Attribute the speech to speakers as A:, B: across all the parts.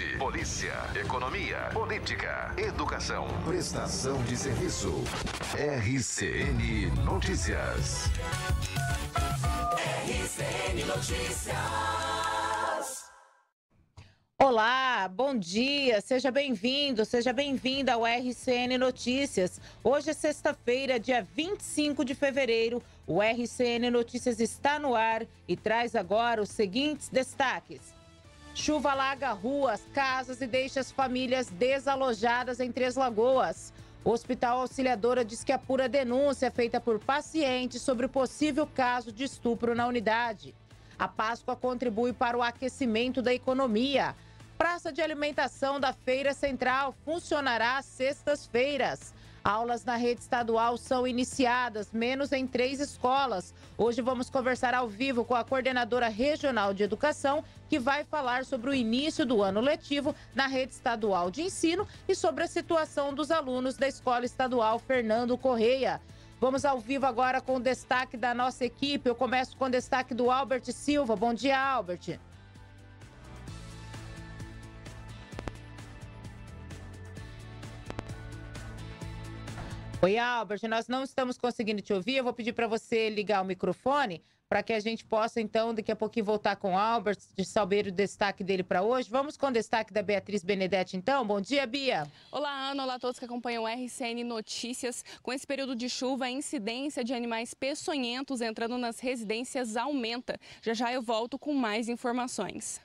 A: saúde, polícia, economia, política, educação, prestação de serviço. RCN Notícias.
B: RCN Notícias. Olá, bom dia, seja bem-vindo, seja bem-vinda ao RCN Notícias. Hoje é sexta-feira, dia 25 de fevereiro. O RCN Notícias está no ar e traz agora os seguintes destaques. Chuva alaga ruas, casas e deixa as famílias desalojadas em Três Lagoas. O Hospital Auxiliadora diz que apura denúncia é feita por pacientes sobre o possível caso de estupro na unidade. A Páscoa contribui para o aquecimento da economia. Praça de alimentação da Feira Central funcionará às sextas-feiras. Aulas na rede estadual são iniciadas, menos em três escolas. Hoje vamos conversar ao vivo com a coordenadora regional de educação, que vai falar sobre o início do ano letivo na rede estadual de ensino e sobre a situação dos alunos da Escola Estadual Fernando Correia. Vamos ao vivo agora com o destaque da nossa equipe. Eu começo com o destaque do Albert Silva. Bom dia, Albert. Oi, Albert, nós não estamos conseguindo te ouvir. Eu vou pedir para você ligar o microfone para que a gente possa, então, daqui a pouquinho voltar com o Albert, de saber o destaque dele para hoje. Vamos com o destaque da Beatriz Benedetti, então. Bom dia, Bia.
C: Olá, Ana. Olá a todos que acompanham o RCN Notícias. Com esse período de chuva, a incidência de animais peçonhentos entrando nas residências aumenta. Já já eu volto com mais informações.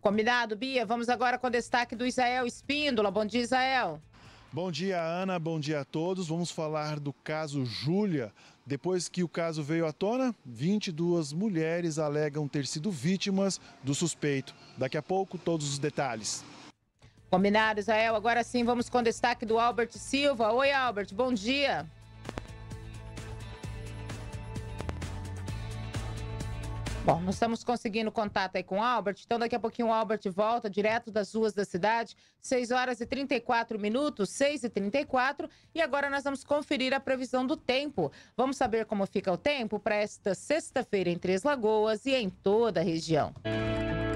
B: Combinado, Bia. Vamos agora com o destaque do Israel Espíndola. Bom dia, Israel. Bom
D: dia, Ana. Bom dia a todos. Vamos falar do caso Júlia. Depois que o caso veio à tona, 22 mulheres alegam ter sido vítimas do suspeito.
B: Daqui a pouco, todos os detalhes. Combinado, Israel. Agora sim, vamos com destaque do Albert Silva. Oi, Albert. Bom dia. Bom, nós estamos conseguindo contato aí com o Albert, então daqui a pouquinho o Albert volta direto das ruas da cidade, 6 horas e 34 minutos, 6 e 34, e agora nós vamos conferir a previsão do tempo. Vamos saber como fica o tempo para esta sexta-feira em Três Lagoas e em toda a região. Música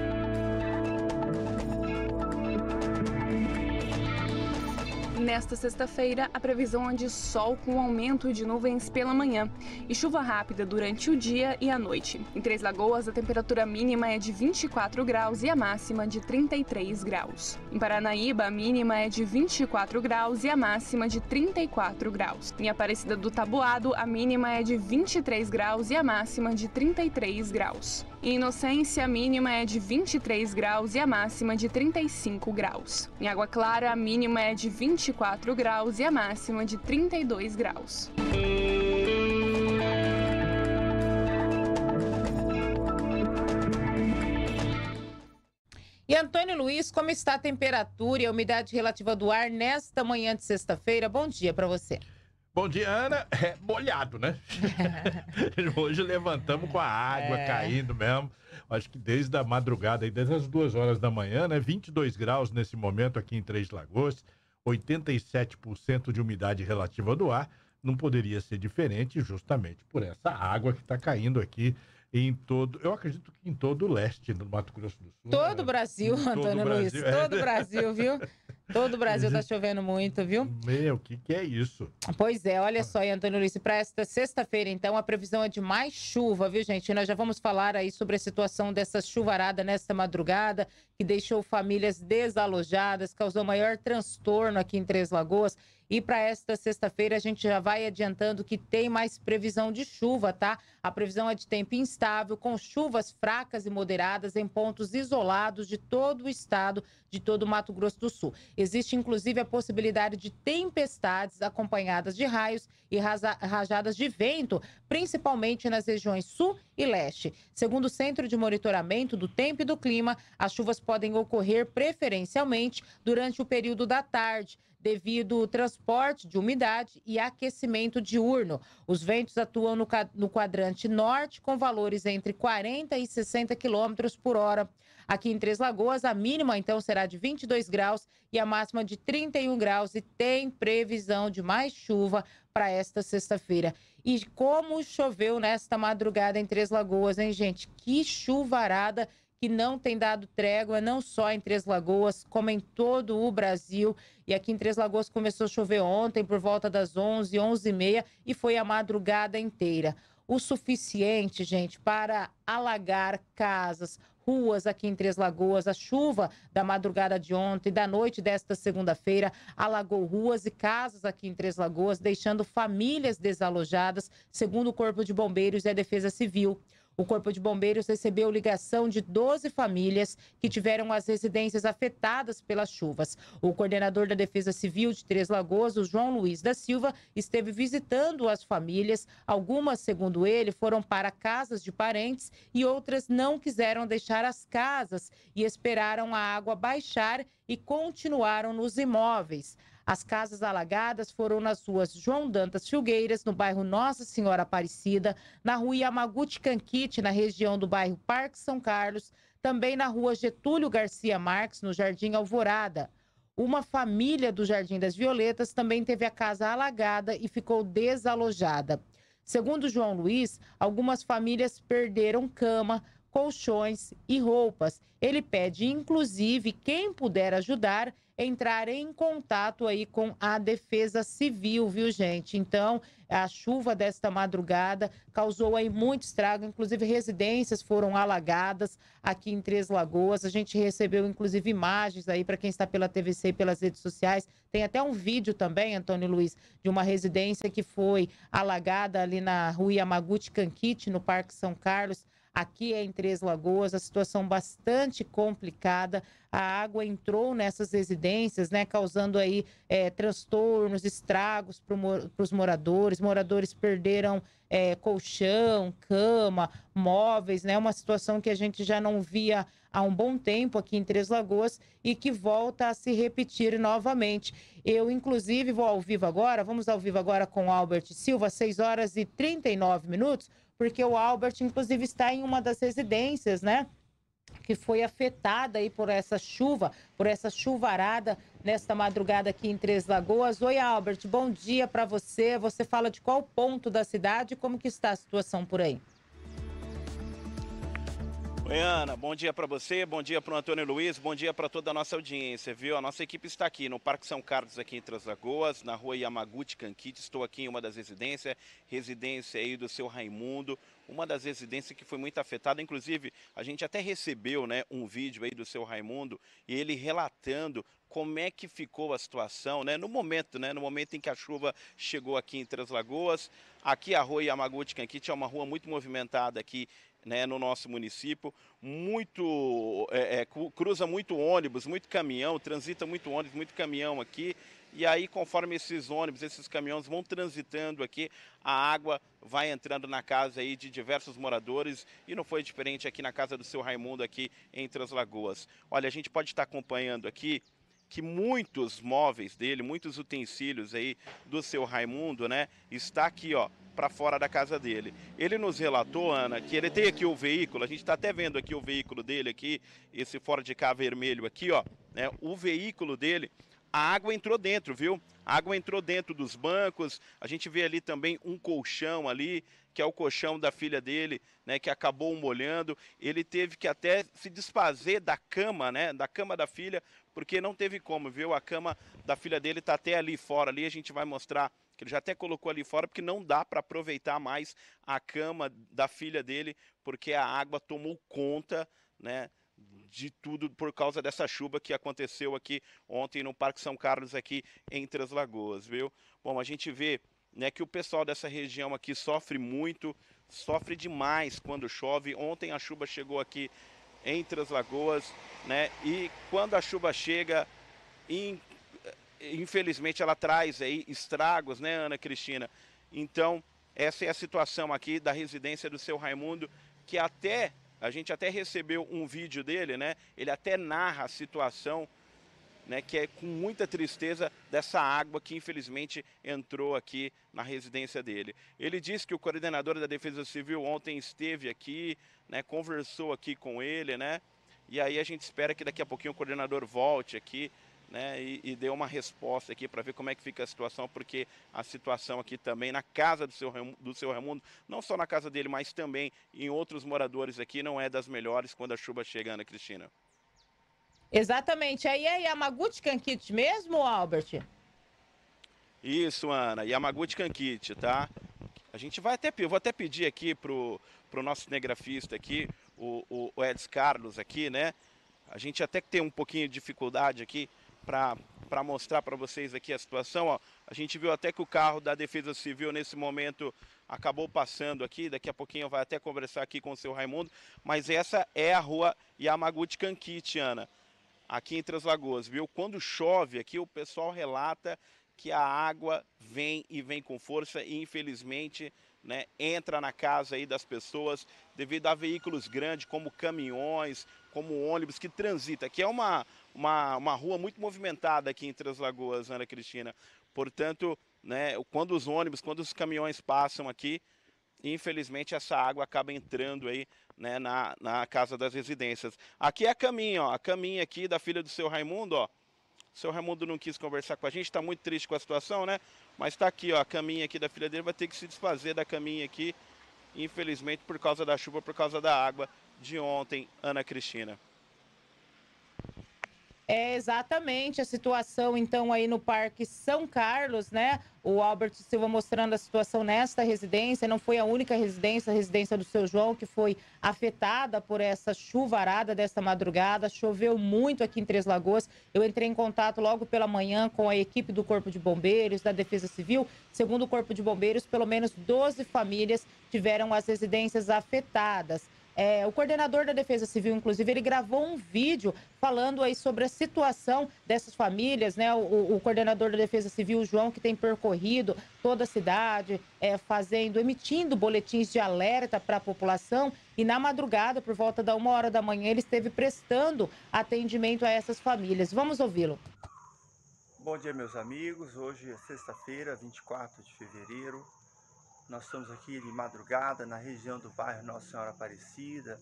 B: Nesta
C: sexta-feira, a previsão é de sol com aumento de nuvens pela manhã e chuva rápida durante o dia e a noite. Em Três Lagoas, a temperatura mínima é de 24 graus e a máxima de 33 graus. Em Paranaíba, a mínima é de 24 graus e a máxima de 34 graus. Em Aparecida do Taboado, a mínima é de 23 graus e a máxima de 33 graus. Em Inocência, a mínima é de 23 graus e a máxima de 35 graus. Em Água Clara, a mínima é de 24 graus e a máxima de 32 graus.
B: E Antônio Luiz, como está a temperatura e a umidade relativa do ar nesta manhã de sexta-feira? Bom dia para você.
E: Bom dia, Ana. É molhado, né? Hoje levantamos com a água é. caindo mesmo. Acho que desde a madrugada, desde as duas horas da manhã, né? 22 graus nesse momento aqui em Três Lagoas, 87% de umidade relativa do ar. Não poderia ser diferente justamente por essa água que está caindo aqui em todo, eu acredito que em todo o leste do Mato Grosso do Sul.
B: Todo o né? Brasil, em Antônio Luiz, Brasil. É. todo o Brasil, viu? Todo o Brasil está chovendo muito, viu?
E: Meu, o que, que é isso?
B: Pois é, olha ah. só, aí, Antônio Luiz, para esta sexta-feira, então, a previsão é de mais chuva, viu, gente? E nós já vamos falar aí sobre a situação dessa chuvarada nesta madrugada, que deixou famílias desalojadas, causou maior transtorno aqui em Três Lagoas. E para esta sexta-feira, a gente já vai adiantando que tem mais previsão de chuva, tá? A previsão é de tempo instável, com chuvas fracas e moderadas em pontos isolados de todo o estado, de todo o Mato Grosso do Sul. Existe, inclusive, a possibilidade de tempestades acompanhadas de raios e rajadas de vento, principalmente nas regiões sul e leste. Segundo o Centro de Monitoramento do Tempo e do Clima, as chuvas podem ocorrer preferencialmente durante o período da tarde devido ao transporte de umidade e aquecimento diurno. Os ventos atuam no, no quadrante norte com valores entre 40 e 60 km por hora. Aqui em Três Lagoas, a mínima então será de 22 graus e a máxima de 31 graus e tem previsão de mais chuva para esta sexta-feira. E como choveu nesta madrugada em Três Lagoas, hein, gente? Que chuvarada! que não tem dado trégua, não só em Três Lagoas, como em todo o Brasil. E aqui em Três Lagoas começou a chover ontem, por volta das 11, 11 e meia, e foi a madrugada inteira. O suficiente, gente, para alagar casas, ruas aqui em Três Lagoas. A chuva da madrugada de ontem, da noite desta segunda-feira, alagou ruas e casas aqui em Três Lagoas, deixando famílias desalojadas, segundo o Corpo de Bombeiros e a Defesa Civil. O Corpo de Bombeiros recebeu ligação de 12 famílias que tiveram as residências afetadas pelas chuvas. O coordenador da Defesa Civil de Três Lagoas, o João Luiz da Silva, esteve visitando as famílias. Algumas, segundo ele, foram para casas de parentes e outras não quiseram deixar as casas e esperaram a água baixar e continuaram nos imóveis. As casas alagadas foram nas ruas João Dantas Filgueiras, no bairro Nossa Senhora Aparecida, na rua Yamaguchi Canquite, na região do bairro Parque São Carlos, também na rua Getúlio Garcia Marques, no Jardim Alvorada. Uma família do Jardim das Violetas também teve a casa alagada e ficou desalojada. Segundo João Luiz, algumas famílias perderam cama, colchões e roupas. Ele pede, inclusive, quem puder ajudar entrar em contato aí com a Defesa Civil, viu, gente? Então, a chuva desta madrugada causou aí muito estrago, inclusive residências foram alagadas aqui em Três Lagoas. A gente recebeu inclusive imagens aí para quem está pela TVC e pelas redes sociais. Tem até um vídeo também, Antônio Luiz, de uma residência que foi alagada ali na Rua Yamaguchi Canquite, no Parque São Carlos. Aqui é em Três Lagoas, a situação bastante complicada. A água entrou nessas residências, né, causando aí é, transtornos, estragos para os moradores. Moradores perderam é, colchão, cama, móveis, né? Uma situação que a gente já não via há um bom tempo aqui em Três Lagoas e que volta a se repetir novamente. Eu, inclusive, vou ao vivo agora, vamos ao vivo agora com Albert Silva, 6 horas e 39 minutos porque o Albert, inclusive, está em uma das residências, né? Que foi afetada aí por essa chuva, por essa chuvarada nesta madrugada aqui em Três Lagoas. Oi, Albert, bom dia para você. Você fala de qual ponto da cidade e como que está a situação por aí?
F: Oi, Ana, bom dia para você, bom dia para o Antônio Luiz, bom dia para toda a nossa audiência, viu? A nossa equipe está aqui no Parque São Carlos, aqui em Lagoas, na rua Yamaguchi Kankichi. Estou aqui em uma das residências, residência aí do seu Raimundo, uma das residências que foi muito afetada. Inclusive, a gente até recebeu né, um vídeo aí do seu Raimundo e ele relatando como é que ficou a situação, né? No momento, né? No momento em que a chuva chegou aqui em Três Lagoas, aqui a rua Yamaguchi Kankichi é uma rua muito movimentada aqui né, no nosso município, muito é, é, cruza muito ônibus, muito caminhão, transita muito ônibus, muito caminhão aqui. E aí, conforme esses ônibus, esses caminhões vão transitando aqui, a água vai entrando na casa aí de diversos moradores e não foi diferente aqui na casa do seu Raimundo aqui em Traslagoas. Lagoas. Olha, a gente pode estar acompanhando aqui que muitos móveis dele, muitos utensílios aí do seu Raimundo, né, está aqui, ó, para fora da casa dele. Ele nos relatou, Ana, que ele tem aqui o veículo, a gente está até vendo aqui o veículo dele aqui, esse Ford K vermelho aqui, ó, né, o veículo dele, a água entrou dentro, viu? A água entrou dentro dos bancos, a gente vê ali também um colchão ali, que é o colchão da filha dele, né, que acabou molhando. Ele teve que até se desfazer da cama, né, da cama da filha, porque não teve como, viu? A cama da filha dele está até ali fora, ali a gente vai mostrar que ele já até colocou ali fora, porque não dá para aproveitar mais a cama da filha dele, porque a água tomou conta, né? de tudo por causa dessa chuva que aconteceu aqui ontem no Parque São Carlos aqui entre as lagoas, viu? Bom, a gente vê, né, que o pessoal dessa região aqui sofre muito, sofre demais quando chove. Ontem a chuva chegou aqui entre as lagoas, né? E quando a chuva chega, in, infelizmente ela traz aí estragos, né, Ana Cristina? Então, essa é a situação aqui da residência do seu Raimundo, que até a gente até recebeu um vídeo dele, né? Ele até narra a situação né, que é com muita tristeza dessa água que infelizmente entrou aqui na residência dele. Ele disse que o coordenador da Defesa Civil ontem esteve aqui, né, conversou aqui com ele, né, e aí a gente espera que daqui a pouquinho o coordenador volte aqui né, e, e dê uma resposta aqui para ver como é que fica a situação, porque a situação aqui também na casa do seu, do seu Raimundo, não só na casa dele, mas também em outros moradores aqui, não é das melhores quando a chuva chega, Ana Cristina.
B: Exatamente. Aí é Yamaguchi Kankichi mesmo, Albert?
F: Isso, Ana. Yamaguchi Kankichi, tá? A gente vai até... Eu vou até pedir aqui pro, pro nosso cinegrafista aqui, o, o, o Edson Carlos aqui, né? A gente até que tem um pouquinho de dificuldade aqui para mostrar para vocês aqui a situação. Ó. A gente viu até que o carro da Defesa Civil nesse momento acabou passando aqui. Daqui a pouquinho vai até conversar aqui com o seu Raimundo. Mas essa é a rua Yamaguchi Kankichi, Ana aqui em Três Lagoas, viu? Quando chove aqui, o pessoal relata que a água vem e vem com força e infelizmente né, entra na casa aí das pessoas devido a veículos grandes como caminhões, como ônibus que transita, Aqui é uma, uma, uma rua muito movimentada aqui em Três Lagoas, Ana Cristina. Portanto, né, quando os ônibus, quando os caminhões passam aqui, infelizmente essa água acaba entrando aí né, na, na casa das residências. Aqui é a caminha, ó, a caminha aqui da filha do seu Raimundo, ó. O seu Raimundo não quis conversar com a gente, está muito triste com a situação, né? Mas está aqui, ó, a caminha aqui da filha dele vai ter que se desfazer da caminha aqui, infelizmente por causa da chuva, por causa da água de ontem, Ana Cristina.
B: É exatamente a situação, então, aí no Parque São Carlos, né? O Albert Silva mostrando a situação nesta residência. Não foi a única residência, a residência do seu João, que foi afetada por essa chuvarada desta madrugada. Choveu muito aqui em Três Lagoas. Eu entrei em contato logo pela manhã com a equipe do Corpo de Bombeiros, da Defesa Civil. Segundo o Corpo de Bombeiros, pelo menos 12 famílias tiveram as residências afetadas. É, o coordenador da Defesa Civil, inclusive, ele gravou um vídeo falando aí sobre a situação dessas famílias, né? O, o coordenador da Defesa Civil, João, que tem percorrido toda a cidade, é, fazendo, emitindo boletins de alerta para a população. E na madrugada, por volta da uma hora da manhã, ele esteve prestando atendimento a essas famílias. Vamos ouvi-lo.
G: Bom dia, meus amigos. Hoje é sexta-feira, 24 de fevereiro. Nós estamos aqui de madrugada na região do bairro Nossa Senhora Aparecida.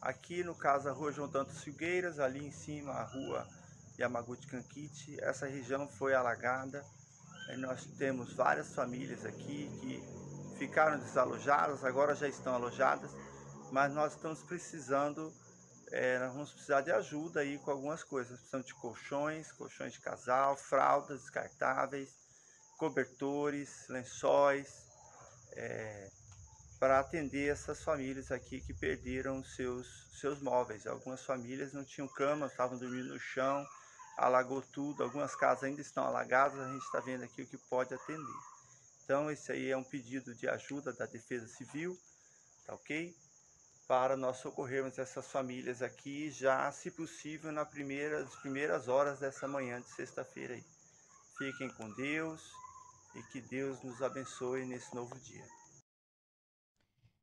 G: Aqui no caso a rua João Dantas Filgueiras, ali em cima a rua Yamaguchi Kankichi. Essa região foi alagada. Nós temos várias famílias aqui que ficaram desalojadas, agora já estão alojadas, mas nós estamos precisando, é, nós vamos precisar de ajuda aí com algumas coisas. Precisamos de colchões, colchões de casal, fraldas descartáveis, cobertores, lençóis, é, para atender essas famílias aqui que perderam seus, seus móveis. Algumas famílias não tinham cama, estavam dormindo no chão, alagou tudo, algumas casas ainda estão alagadas, a gente está vendo aqui o que pode atender. Então, esse aí é um pedido de ajuda da Defesa Civil, tá ok? Para nós socorrermos essas famílias aqui, já, se possível, nas primeiras horas dessa manhã de sexta-feira aí. Fiquem com Deus e que Deus nos abençoe nesse novo dia.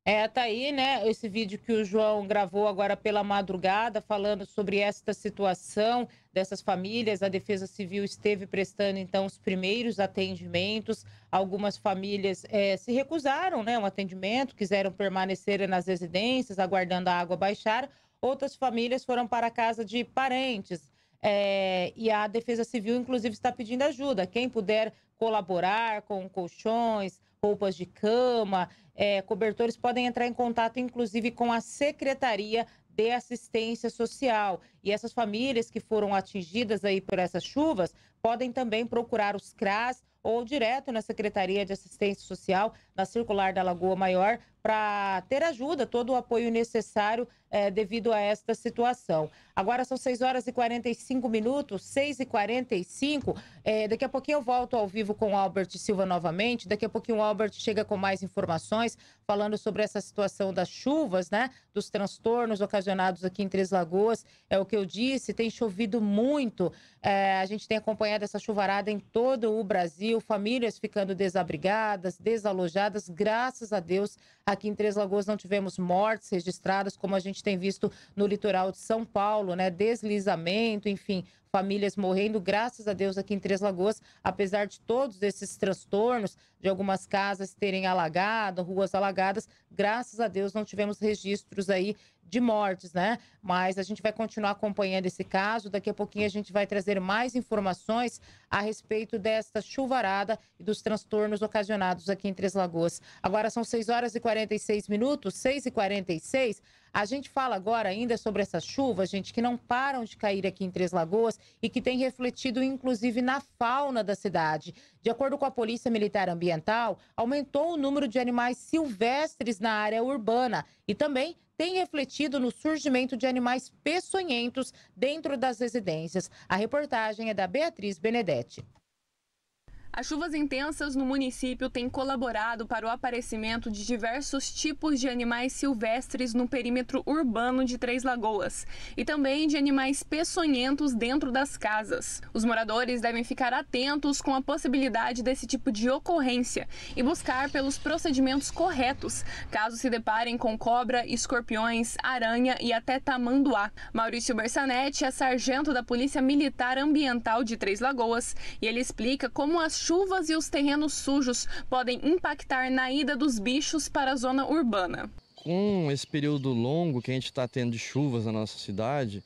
B: É, tá aí, né, esse vídeo que o João gravou agora pela madrugada, falando sobre esta situação dessas famílias. A Defesa Civil esteve prestando, então, os primeiros atendimentos. Algumas famílias é, se recusaram, né, um atendimento, quiseram permanecer nas residências, aguardando a água baixar. Outras famílias foram para a casa de parentes. É, e a Defesa Civil, inclusive, está pedindo ajuda. Quem puder colaborar com colchões, roupas de cama, é, cobertores, podem entrar em contato, inclusive, com a Secretaria de Assistência Social. E essas famílias que foram atingidas aí por essas chuvas podem também procurar os CRAS ou direto na Secretaria de Assistência Social, na Circular da Lagoa Maior, para ter ajuda, todo o apoio necessário é, devido a esta situação. Agora são 6 horas e 45 minutos, 6 e 45. É, eh, daqui a pouquinho eu volto ao vivo com o Albert Silva novamente. Daqui a pouquinho o Albert chega com mais informações, falando sobre essa situação das chuvas, né? Dos transtornos ocasionados aqui em Três Lagoas. É o que eu disse, tem chovido muito. É, a gente tem acompanhado essa chuvarada em todo o Brasil, famílias ficando desabrigadas, desalojadas, graças a Deus, aqui Aqui em Três Lagoas não tivemos mortes registradas, como a gente tem visto no litoral de São Paulo, né? Deslizamento, enfim, famílias morrendo, graças a Deus, aqui em Três Lagoas, apesar de todos esses transtornos, de algumas casas terem alagado, ruas alagadas, graças a Deus não tivemos registros aí de mortes, né? Mas a gente vai continuar acompanhando esse caso. Daqui a pouquinho a gente vai trazer mais informações a respeito desta chuvarada e dos transtornos ocasionados aqui em Três Lagoas. Agora são 6 horas e 46 minutos, 6 e 46 a gente fala agora ainda sobre essas chuvas, gente, que não param de cair aqui em Três Lagoas e que tem refletido inclusive na fauna da cidade. De acordo com a Polícia Militar Ambiental, aumentou o número de animais silvestres na área urbana e também tem refletido no surgimento de animais peçonhentos dentro das residências. A reportagem é da Beatriz Benedetti.
C: As chuvas intensas no município têm colaborado para o aparecimento de diversos tipos de animais silvestres no perímetro urbano de Três Lagoas e também de animais peçonhentos dentro das casas. Os moradores devem ficar atentos com a possibilidade desse tipo de ocorrência e buscar pelos procedimentos corretos caso se deparem com cobra, escorpiões, aranha e até tamanduá. Maurício Bersanetti é sargento da Polícia Militar Ambiental de Três Lagoas e ele explica como as chuvas e os terrenos sujos podem impactar na ida dos bichos para a zona urbana.
H: Com esse período longo que a gente está tendo de chuvas na nossa cidade,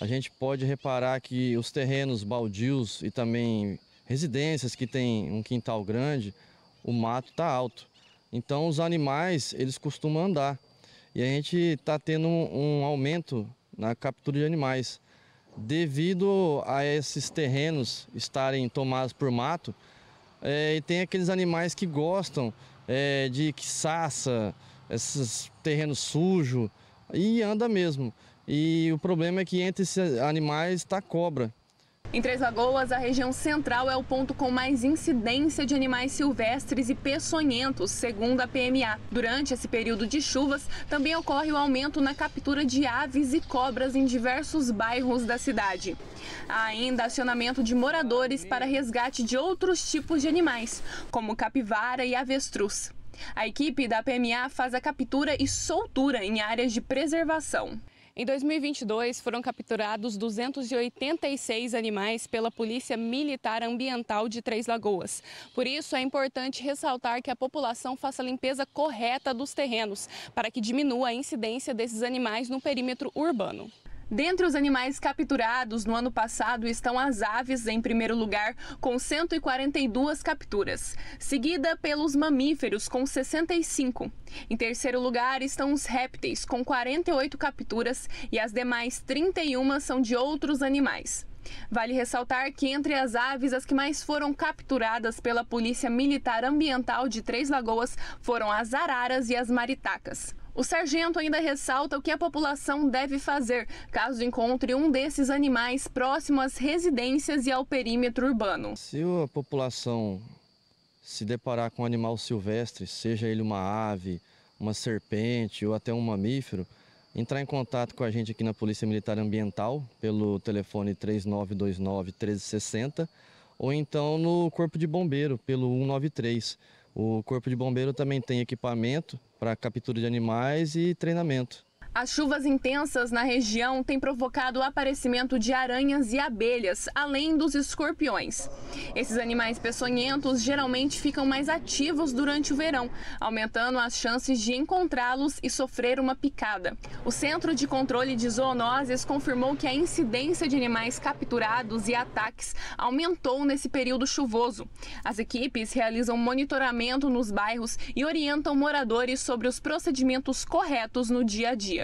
H: a gente pode reparar que os terrenos baldios e também residências que têm um quintal grande, o mato está alto. Então os animais, eles costumam andar. E a gente está tendo um, um aumento na captura de animais devido a esses terrenos estarem tomados por mato, é, e tem aqueles animais que gostam é, de quiçaça, esses terrenos sujos, e anda mesmo. E o problema é que entre esses animais está cobra.
C: Em Três Lagoas, a região central é o ponto com mais incidência de animais silvestres e peçonhentos, segundo a PMA. Durante esse período de chuvas, também ocorre o aumento na captura de aves e cobras em diversos bairros da cidade. Há ainda acionamento de moradores para resgate de outros tipos de animais, como capivara e avestruz. A equipe da PMA faz a captura e soltura em áreas de preservação. Em 2022, foram capturados 286 animais pela Polícia Militar Ambiental de Três Lagoas. Por isso, é importante ressaltar que a população faça a limpeza correta dos terrenos, para que diminua a incidência desses animais no perímetro urbano. Dentre os animais capturados no ano passado estão as aves, em primeiro lugar, com 142 capturas, seguida pelos mamíferos, com 65. Em terceiro lugar estão os répteis, com 48 capturas, e as demais 31 são de outros animais. Vale ressaltar que entre as aves, as que mais foram capturadas pela Polícia Militar Ambiental de Três Lagoas foram as araras e as maritacas. O sargento ainda ressalta o que a população deve fazer caso encontre um desses animais próximo às residências e ao perímetro urbano.
H: Se a população se deparar com um animal silvestre, seja ele uma ave, uma serpente ou até um mamífero, entrar em contato com a gente aqui na Polícia Militar Ambiental pelo telefone 3929 1360 ou então no Corpo de Bombeiro pelo 193. O Corpo de Bombeiro também tem equipamento para captura de animais e treinamento.
C: As chuvas intensas na região têm provocado o aparecimento de aranhas e abelhas, além dos escorpiões. Esses animais peçonhentos geralmente ficam mais ativos durante o verão, aumentando as chances de encontrá-los e sofrer uma picada. O Centro de Controle de Zoonoses confirmou que a incidência de animais capturados e ataques aumentou nesse período chuvoso. As equipes realizam monitoramento nos bairros e orientam moradores sobre os procedimentos
B: corretos no dia a dia.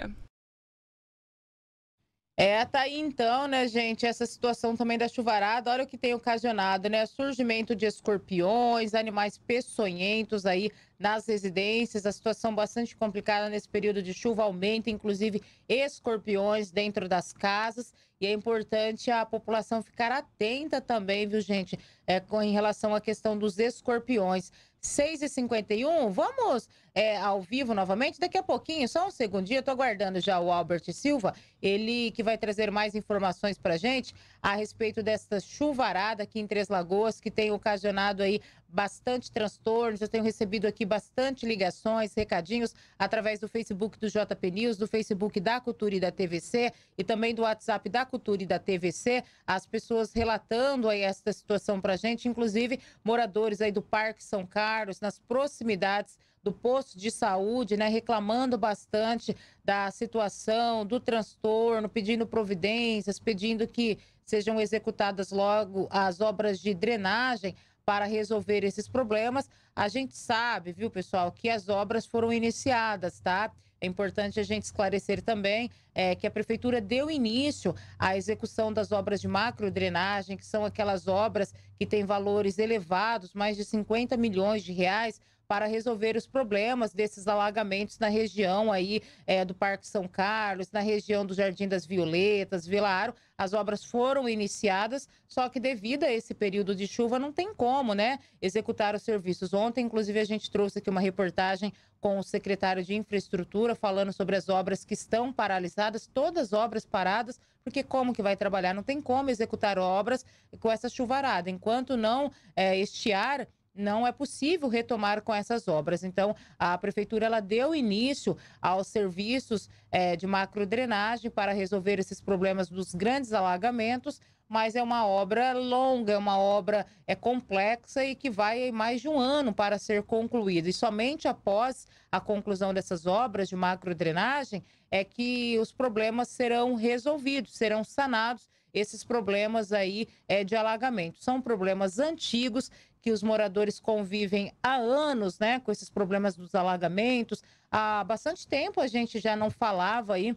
B: É, tá aí então, né, gente, essa situação também da chuvarada, olha o que tem ocasionado, né, surgimento de escorpiões, animais peçonhentos aí nas residências, a situação bastante complicada nesse período de chuva, aumenta inclusive escorpiões dentro das casas e é importante a população ficar atenta também, viu, gente, é, com, em relação à questão dos escorpiões. 6h51, vamos é, ao vivo novamente. Daqui a pouquinho, só um segundinho, eu estou aguardando já o Albert Silva, ele que vai trazer mais informações para gente a respeito desta chuvarada aqui em Três Lagoas, que tem ocasionado aí bastante transtornos. Eu tenho recebido aqui bastante ligações, recadinhos, através do Facebook do JP News, do Facebook da Cultura e da TVC e também do WhatsApp da Cultura e da TVC, as pessoas relatando aí esta situação para gente, inclusive moradores aí do Parque São Carlos, nas proximidades do posto de saúde, né, reclamando bastante da situação, do transtorno, pedindo providências, pedindo que sejam executadas logo as obras de drenagem para resolver esses problemas. A gente sabe, viu, pessoal, que as obras foram iniciadas, tá? É importante a gente esclarecer também é, que a prefeitura deu início à execução das obras de macro drenagem, que são aquelas obras que têm valores elevados, mais de 50 milhões de reais, para resolver os problemas desses alagamentos na região aí é, do Parque São Carlos, na região do Jardim das Violetas, Vila Aro. As obras foram iniciadas, só que devido a esse período de chuva não tem como, né, executar os serviços. Ontem, inclusive, a gente trouxe aqui uma reportagem com o secretário de Infraestrutura falando sobre as obras que estão paralisadas, todas obras paradas, porque como que vai trabalhar? Não tem como executar obras com essa chuvarada. Enquanto não é, estiar não é possível retomar com essas obras. Então, a prefeitura ela deu início aos serviços é, de macrodrenagem para resolver esses problemas dos grandes alagamentos, mas é uma obra longa, é uma obra é complexa e que vai mais de um ano para ser concluída. E somente após a conclusão dessas obras de macrodrenagem é que os problemas serão resolvidos, serão sanados esses problemas aí é, de alagamento. São problemas antigos que os moradores convivem há anos, né, com esses problemas dos alagamentos. Há bastante tempo a gente já não falava aí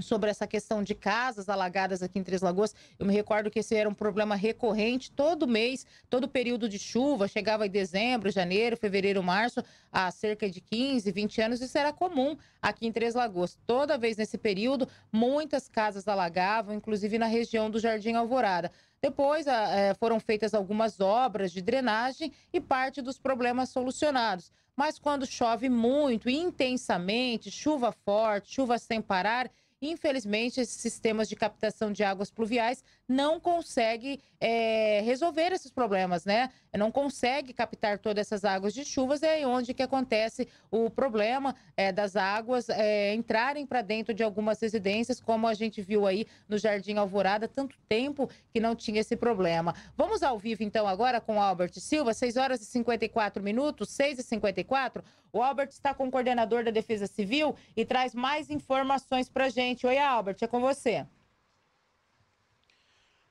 B: sobre essa questão de casas alagadas aqui em Três Lagoas. Eu me recordo que esse era um problema recorrente todo mês, todo período de chuva, chegava em dezembro, janeiro, fevereiro, março, há cerca de 15, 20 anos, isso era comum aqui em Três Lagoas. Toda vez nesse período, muitas casas alagavam, inclusive na região do Jardim Alvorada. Depois é, foram feitas algumas obras de drenagem e parte dos problemas solucionados. Mas quando chove muito, intensamente, chuva forte, chuva sem parar, Infelizmente, esses sistemas de captação de águas pluviais não conseguem é, eh, resolver esses problemas, né? Não consegue captar todas essas águas de chuvas, é aí onde que acontece o problema é, das águas é, entrarem para dentro de algumas residências, como a gente viu aí no Jardim Alvorada, tanto tempo que não tinha esse problema. Vamos ao vivo, então, agora com Albert Silva, 6 horas e 54 minutos, 6 e 54 o Albert está com o coordenador da Defesa Civil e traz mais informações para gente. Oi, Albert, é com você.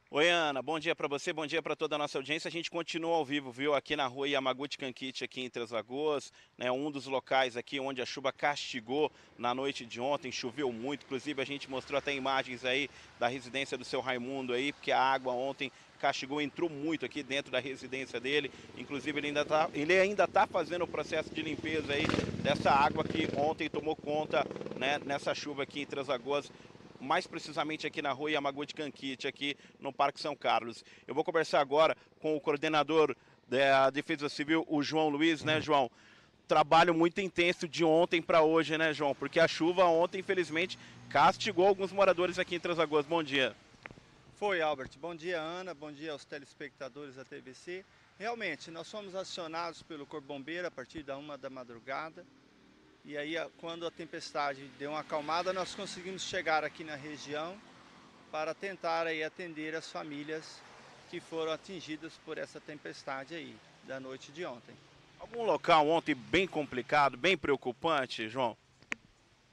F: Oi, Ana, bom dia para você, bom dia para toda a nossa audiência. A gente continua ao vivo, viu, aqui na rua Yamaguchi Kankichi, aqui em Três Lagoas, né, um dos locais aqui onde a chuva castigou na noite de ontem, choveu muito, inclusive a gente mostrou até imagens aí da residência do seu Raimundo aí, porque a água ontem Castigou entrou muito aqui dentro da residência dele. Inclusive, ele ainda está ele ainda tá fazendo o processo de limpeza aí dessa água que ontem tomou conta né, nessa chuva aqui em Três Lagoas mais precisamente aqui na rua Yamaguchi de Canquite, aqui no Parque São Carlos. Eu vou conversar agora com o coordenador da Defesa Civil, o João Luiz, né, João? Trabalho muito intenso de ontem para hoje, né, João? Porque a chuva ontem, infelizmente, castigou alguns moradores aqui em Transagoas. Bom dia.
G: Foi, Albert. Bom dia, Ana. Bom dia aos telespectadores da TVC. Realmente, nós fomos acionados pelo Corpo Bombeiro a partir da uma da madrugada. E aí, quando a tempestade deu uma acalmada, nós conseguimos chegar aqui na região para tentar aí atender as famílias que foram atingidas por essa tempestade aí da noite de ontem.
F: Algum local ontem bem complicado, bem preocupante, João?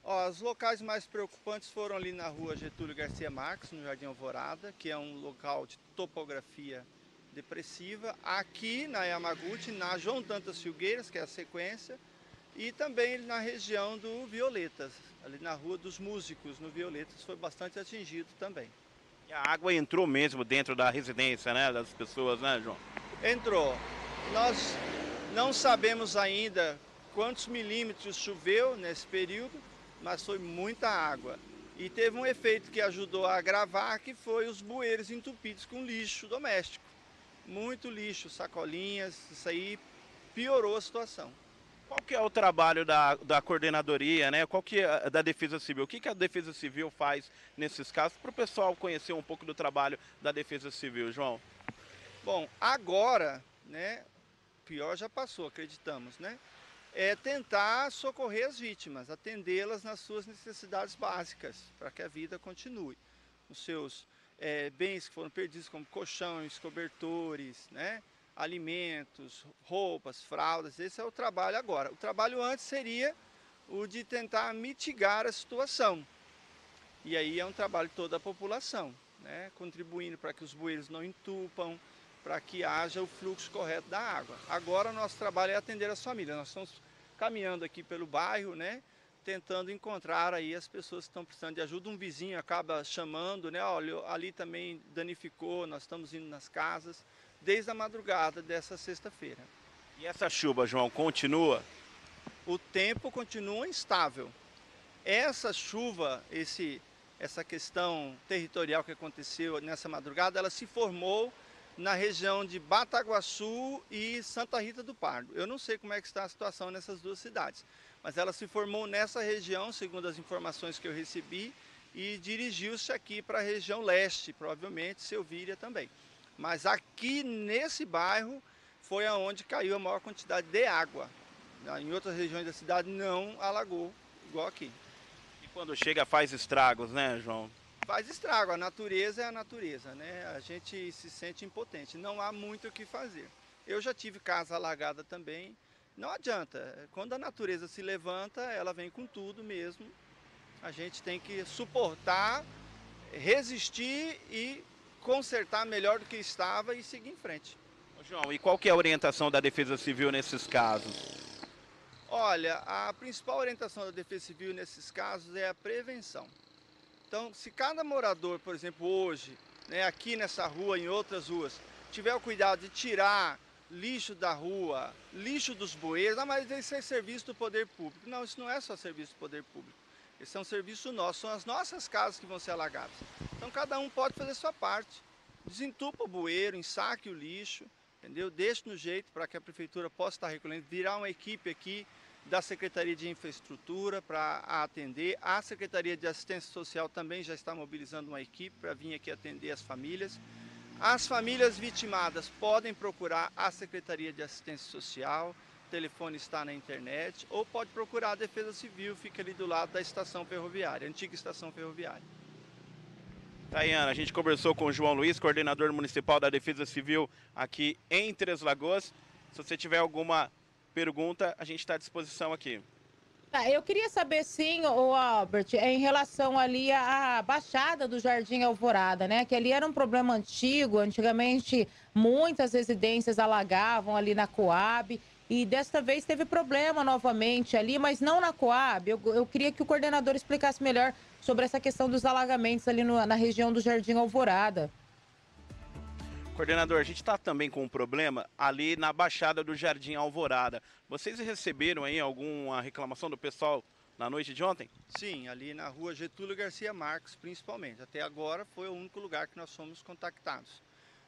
G: Ó, os locais mais preocupantes foram ali na rua Getúlio Garcia Marques, no Jardim Alvorada, que é um local de topografia depressiva. Aqui na Yamaguchi, na João Dantas Filgueiras, que é a sequência, e também na região do Violetas, ali na rua dos Músicos, no Violetas, foi bastante atingido também.
F: E a água entrou mesmo dentro da residência né, das pessoas, né, João?
G: Entrou. Nós não sabemos ainda quantos milímetros choveu nesse período, mas foi muita água. E teve um efeito que ajudou a agravar, que foi os bueiros entupidos com lixo doméstico. Muito lixo, sacolinhas, isso aí piorou a situação.
F: Qual que é o trabalho da, da coordenadoria, né? Qual que é da Defesa Civil? O que, que a Defesa Civil faz nesses casos? Para o pessoal conhecer um pouco do trabalho da Defesa Civil, João.
G: Bom, agora, né? Pior já passou, acreditamos, né? é tentar socorrer as vítimas, atendê-las nas suas necessidades básicas, para que a vida continue. Os seus é, bens que foram perdidos, como colchões, cobertores, né? alimentos, roupas, fraldas, esse é o trabalho agora. O trabalho antes seria o de tentar mitigar a situação. E aí é um trabalho toda a população, né? contribuindo para que os bueiros não entupam, para que haja o fluxo correto da água. Agora nosso trabalho é atender as famílias. Nós estamos caminhando aqui pelo bairro, né? Tentando encontrar aí as pessoas que estão precisando de ajuda. Um vizinho acaba chamando, né? Olha, ali também danificou, nós estamos indo nas casas desde a madrugada dessa sexta-feira.
F: E essa chuva, João, continua?
G: O tempo continua instável. Essa chuva, esse, essa questão territorial que aconteceu nessa madrugada, ela se formou na região de Bataguaçu e Santa Rita do Pardo. Eu não sei como é que está a situação nessas duas cidades, mas ela se formou nessa região, segundo as informações que eu recebi, e dirigiu-se aqui para a região leste, provavelmente Selvíria também. Mas aqui nesse bairro foi aonde caiu a maior quantidade de água. Em outras regiões da cidade não alagou, igual aqui.
F: E quando chega faz estragos, né, João?
G: faz estrago. A natureza é a natureza, né? A gente se sente impotente, não há muito o que fazer. Eu já tive casa alagada também. Não adianta. Quando a natureza se levanta, ela vem com tudo mesmo. A gente tem que suportar, resistir e consertar melhor do que estava e seguir em frente.
F: João, e qual que é a orientação da Defesa Civil nesses casos?
G: Olha, a principal orientação da Defesa Civil nesses casos é a prevenção. Então, se cada morador, por exemplo, hoje, né, aqui nessa rua, em outras ruas, tiver o cuidado de tirar lixo da rua, lixo dos bueiros, ah, mas isso é serviço do poder público. Não, isso não é só serviço do poder público. Esse é um serviço nosso, são as nossas casas que vão ser alagadas. Então cada um pode fazer a sua parte. Desentupa o bueiro, ensaque o lixo, entendeu? Deixe no jeito para que a prefeitura possa estar recolhendo, virar uma equipe aqui da Secretaria de Infraestrutura para atender. A Secretaria de Assistência Social também já está mobilizando uma equipe para vir aqui atender as famílias. As famílias vitimadas podem procurar a Secretaria de Assistência Social, o telefone está na internet, ou pode procurar a Defesa Civil, fica ali do lado da estação ferroviária, antiga estação ferroviária.
F: Tayana, a gente conversou com o João Luiz, coordenador municipal da Defesa Civil aqui em Três Lagoas. Se você tiver alguma pergunta, a gente está à disposição aqui.
B: Tá, eu queria saber sim, o Albert, é, em relação ali à baixada do Jardim Alvorada, né? Que ali era um problema antigo, antigamente muitas residências alagavam ali na Coab e desta vez teve problema novamente ali, mas não na Coab. Eu, eu queria que o coordenador explicasse melhor sobre essa questão dos alagamentos ali no, na região do Jardim Alvorada.
F: Coordenador, a gente está também com um problema ali na Baixada do Jardim Alvorada. Vocês receberam aí alguma reclamação do pessoal na noite de ontem?
G: Sim, ali na rua Getúlio Garcia Marques, principalmente. Até agora foi o único lugar que nós fomos contactados.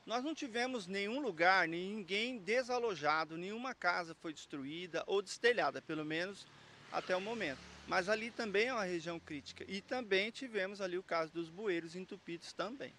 G: Nós não tivemos nenhum lugar, ninguém desalojado, nenhuma casa foi destruída ou destelhada, pelo menos até o momento. Mas ali também é uma região crítica. E também tivemos ali o caso dos bueiros entupidos também.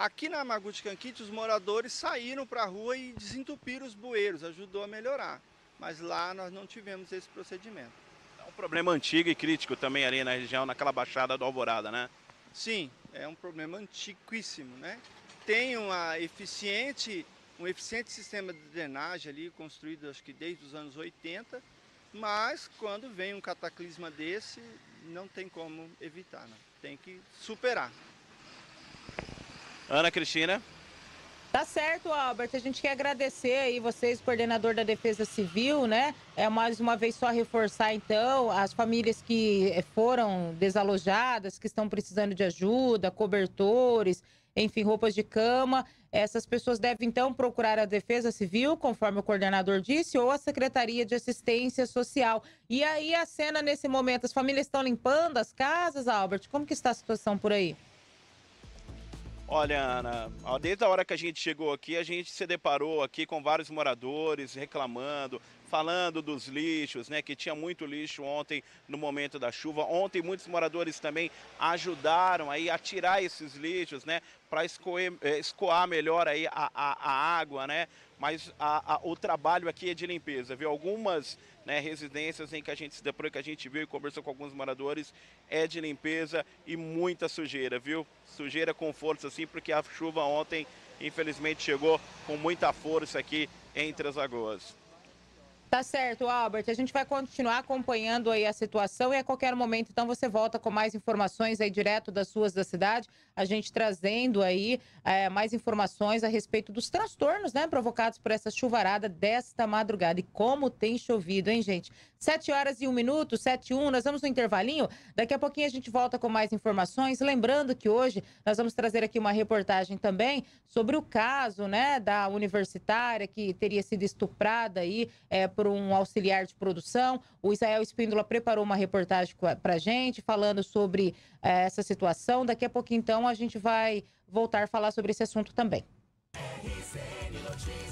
G: Aqui na Maguti Canquite, os moradores saíram para a rua e desentupiram os bueiros, ajudou a melhorar. Mas lá nós não tivemos esse procedimento. É um problema
F: antigo e crítico também ali na região, naquela baixada do Alvorada, né?
G: Sim, é um problema antiquíssimo, né? Tem uma eficiente, um eficiente sistema de drenagem ali, construído acho que desde os anos 80, mas quando vem um cataclisma desse, não tem como evitar, né? tem que superar.
F: Ana Cristina.
B: Tá certo, Albert. A gente quer agradecer aí vocês, coordenador da Defesa Civil, né? É mais uma vez só reforçar então as famílias que foram desalojadas, que estão precisando de ajuda, cobertores, enfim, roupas de cama. Essas pessoas devem então procurar a Defesa Civil, conforme o coordenador disse, ou a Secretaria de Assistência Social. E aí a cena nesse momento, as famílias estão limpando as casas, Albert. Como que está a situação por aí?
F: Olha, Ana, desde a hora que a gente chegou aqui, a gente se deparou aqui com vários moradores reclamando, falando dos lixos, né? Que tinha muito lixo ontem no momento da chuva. Ontem muitos moradores também ajudaram aí a tirar esses lixos, né? Para eh, escoar, melhor aí a, a, a água, né? Mas a, o trabalho aqui é de limpeza, viu? Algumas né, residências em que a gente se deparou, que a gente viu e conversou com alguns moradores, é de limpeza e muita sujeira, viu? Sujeira com força, assim, porque a chuva ontem, infelizmente, chegou com muita força aqui entre as lagoas.
B: Tá certo, Albert. A gente vai continuar acompanhando aí a situação e a qualquer momento, então, você volta com mais informações aí direto das ruas da cidade, a gente trazendo aí é, mais informações a respeito dos transtornos, né, provocados por essa chuvarada desta madrugada. E como tem chovido, hein, gente? Sete horas e um minuto, sete e um, nós vamos no intervalinho. Daqui a pouquinho a gente volta com mais informações. Lembrando que hoje nós vamos trazer aqui uma reportagem também sobre o caso, né, da universitária que teria sido estuprada aí, é, por um auxiliar de produção. O Israel Espíndola preparou uma reportagem para a gente falando sobre é, essa situação. Daqui a pouco, então, a gente vai voltar a falar sobre esse assunto também. RCN Notícias.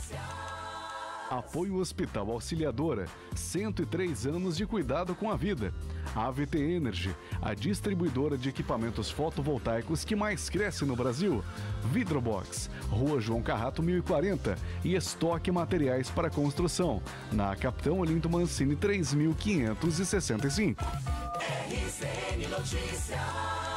B: Apoio
I: Hospital Auxiliadora, 103 anos de cuidado com a vida. AVT Energy, a distribuidora de equipamentos fotovoltaicos que mais cresce no Brasil. Vidrobox, Rua João Carrato 1040 e estoque materiais para construção, na Capitão Olinto Mancini 3565.
B: RCN Notícias.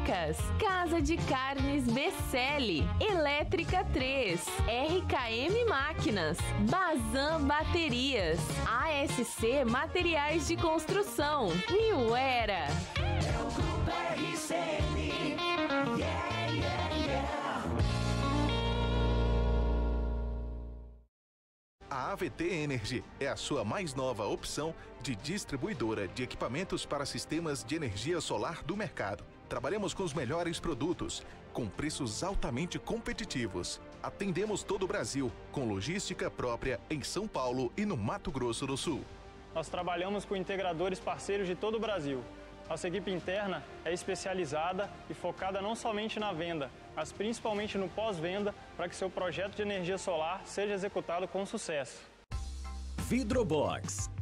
C: Casa de Carnes Becelli, Elétrica 3, RKM Máquinas, Bazan Baterias, ASC Materiais de Construção, New Era. É
I: o Grupo RCN.
D: A AVT Energy é a sua mais nova opção de distribuidora de equipamentos para sistemas de energia solar do mercado. Trabalhamos com os melhores produtos, com preços altamente competitivos. Atendemos todo o Brasil, com logística própria em São Paulo e no Mato Grosso do Sul. Nós trabalhamos com integradores parceiros de todo o Brasil. Nossa equipe interna é especializada e focada não somente na venda, mas principalmente no pós-venda para que seu projeto de energia solar seja executado com sucesso.
A: Vidrobox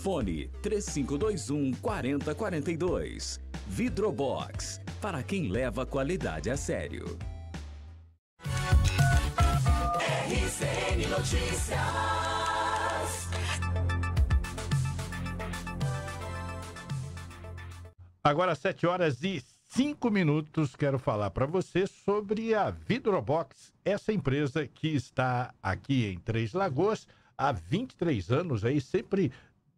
A: Fone 3521 4042. Vidrobox para quem leva a qualidade a sério.
J: RCN Notícias.
E: Agora, 7 horas e 5 minutos, quero falar para você sobre a Vidrobox, essa empresa que está aqui em Três Lagoas há 23 anos aí, sempre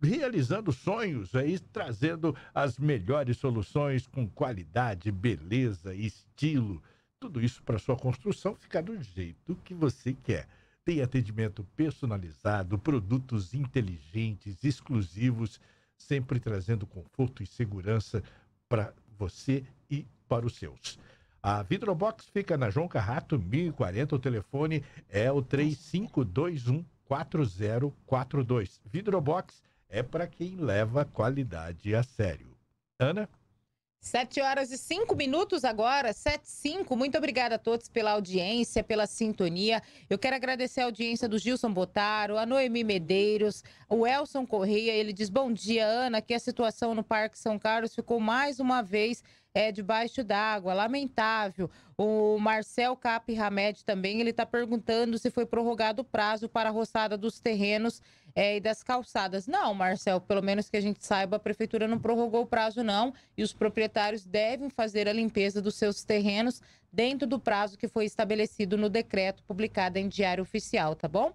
E: realizando sonhos, aí trazendo as melhores soluções com qualidade, beleza, estilo, tudo isso para sua construção ficar do jeito que você quer. Tem atendimento personalizado, produtos inteligentes, exclusivos, sempre trazendo conforto e segurança para você e para os seus. A Vidrobox fica na João Carrato 1040, o telefone é o 35214042. Vidrobox é para quem leva qualidade a sério. Ana?
B: sete horas e cinco minutos agora, sete cinco. Muito obrigada a todos pela audiência, pela sintonia. Eu quero agradecer a audiência do Gilson Botaro, a Noemi Medeiros, o Elson Correia. Ele diz: Bom dia, Ana, que a situação no Parque São Carlos ficou mais uma vez é, debaixo d'água, lamentável. O Marcel Cap Hamed também, ele está perguntando se foi prorrogado o prazo para a roçada dos terrenos é, e das calçadas. Não, Marcel, pelo menos que a gente saiba, a prefeitura não prorrogou o prazo não e os proprietários devem fazer a limpeza dos seus terrenos dentro do prazo que foi estabelecido no decreto publicado em Diário Oficial, tá bom?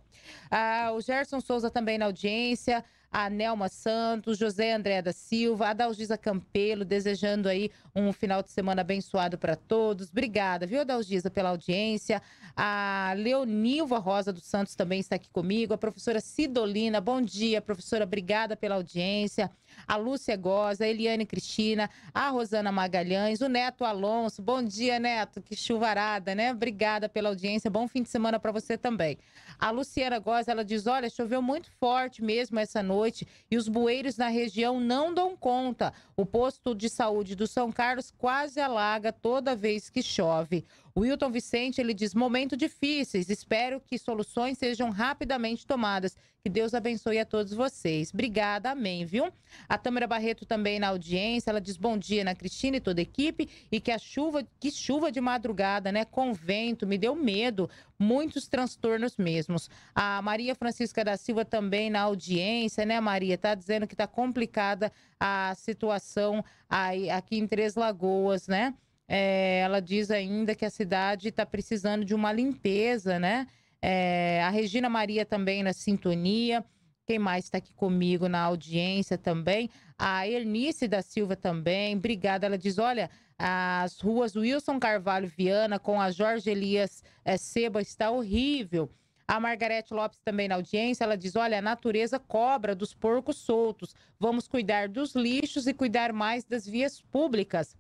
B: Ah, o Gerson Souza também na audiência a Nelma Santos, José André da Silva, a Dalgisa Campelo, desejando aí um final de semana abençoado para todos. Obrigada, viu, Dalgisa, pela audiência. A Leonilva Rosa dos Santos também está aqui comigo. A professora Sidolina, bom dia, professora, obrigada pela audiência. A Lúcia Goza, a Eliane Cristina, a Rosana Magalhães, o Neto Alonso. Bom dia, Neto, que chuvarada, né? Obrigada pela audiência. Bom fim de semana para você também. A Luciana Goza, ela diz: olha, choveu muito forte mesmo essa noite noite e os bueiros na região não dão conta. O posto de saúde do São Carlos quase alaga toda vez que chove. O Vicente, ele diz: "Momento difíceis, espero que soluções sejam rapidamente tomadas. Que Deus abençoe a todos vocês. Obrigada, amém, viu? A Tâmara Barreto também na audiência, ela diz: "Bom dia na Cristina e toda a equipe e que a chuva, que chuva de madrugada, né, com vento, me deu medo, muitos transtornos mesmos". A Maria Francisca da Silva também na audiência, né, Maria, tá dizendo que tá complicada a situação aí aqui em Três Lagoas, né? É, ela diz ainda que a cidade está precisando de uma limpeza, né? É, a Regina Maria também na sintonia. Quem mais está aqui comigo na audiência também? A Ernice da Silva também. Obrigada. Ela diz: olha, as ruas Wilson Carvalho Viana com a Jorge Elias é, Seba está horrível. A Margarete Lopes também na audiência, ela diz: olha, a natureza cobra dos porcos soltos. Vamos cuidar dos lixos e cuidar mais das vias públicas.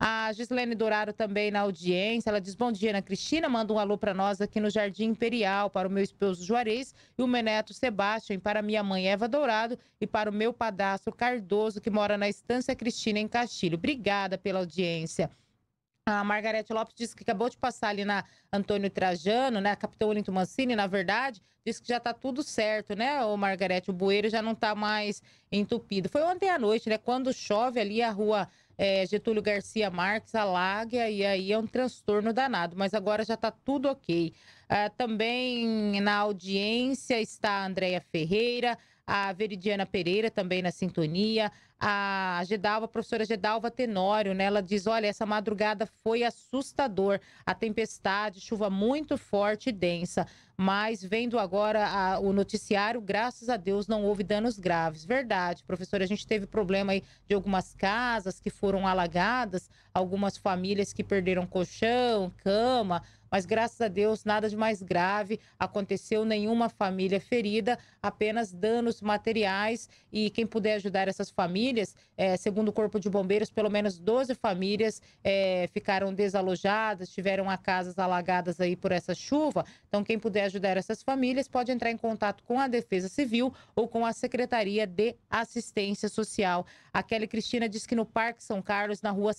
B: A Gislene Dourado também na audiência. Ela diz: Bom dia, Ana Cristina. Manda um alô para nós aqui no Jardim Imperial, para o meu esposo Juarez e o meu neto Sebastião, para minha mãe Eva Dourado e para o meu padastro Cardoso, que mora na Estância Cristina, em Castilho. Obrigada pela audiência. A Margarete Lopes disse que acabou de passar ali na Antônio Trajano, né? A Capitão Olinto Mancini, na verdade, disse que já tá tudo certo, né, ô Margarete? O bueiro já não tá mais entupido. Foi ontem à noite, né? Quando chove ali, a rua é, Getúlio Garcia Marques, a Láguia, e aí é um transtorno danado, mas agora já está tudo ok. Ah, também na audiência está a Andréia Ferreira, a Veridiana Pereira também na sintonia, a Gedalva, a professora Gedalva Tenório, né? Ela diz: olha, essa madrugada foi assustador. A tempestade, chuva muito forte e densa. Mas vendo agora a, o noticiário, graças a Deus não houve danos graves. Verdade, professora, a gente teve problema aí de algumas casas que foram alagadas, algumas famílias que perderam colchão, cama, mas graças a Deus nada de mais grave aconteceu, nenhuma família ferida, apenas danos materiais e quem puder ajudar essas famílias, é, segundo o Corpo de Bombeiros, pelo menos 12 famílias é, ficaram desalojadas, tiveram a casas alagadas aí por essa chuva, então quem puder ajudar essas famílias pode entrar em contato com a Defesa Civil ou com a Secretaria de Assistência Social. A Kelly Cristina diz que no Parque São Carlos, na rua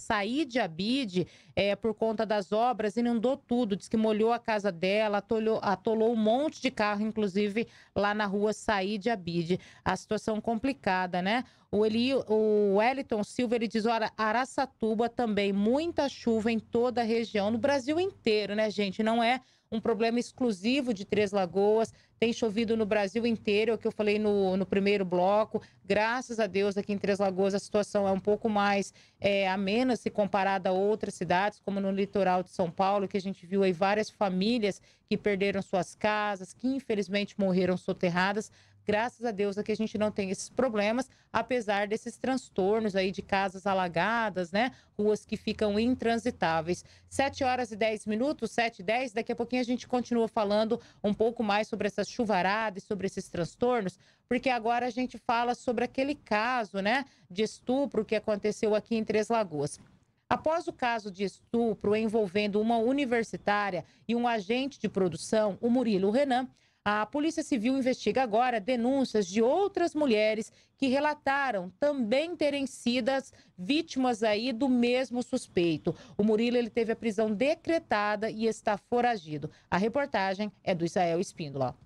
B: de Abide, é, por conta das obras, inundou tudo, disse que molhou a casa dela, atolou atolou um monte de carro, inclusive lá na rua de Abide. A situação complicada, né? O, Eli, o Wellington Silva ele diz: olha, Araçatuba também, muita chuva em toda a região, no Brasil inteiro, né, gente? Não é um problema exclusivo de Três Lagoas. Tem chovido no Brasil inteiro, é o que eu falei no, no primeiro bloco. Graças a Deus, aqui em Três Lagoas a situação é um pouco mais é, amena se comparada a outras cidades, como no litoral de São Paulo, que a gente viu aí várias famílias que perderam suas casas, que infelizmente morreram soterradas. Graças a Deus aqui a gente não tem esses problemas, apesar desses transtornos aí de casas alagadas, né? Ruas que ficam intransitáveis. 7 horas e 10 minutos, 7 e 10. Daqui a pouquinho a gente continua falando um pouco mais sobre essas chuvaradas e sobre esses transtornos, porque agora a gente fala sobre aquele caso, né, de estupro que aconteceu aqui em Três Lagoas. Após o caso de estupro envolvendo uma universitária e um agente de produção, o Murilo Renan a Polícia Civil investiga agora denúncias de outras mulheres que relataram também terem sido vítimas aí do mesmo suspeito. O Murilo ele teve a prisão decretada e está foragido. A reportagem é do Israel Espíndola.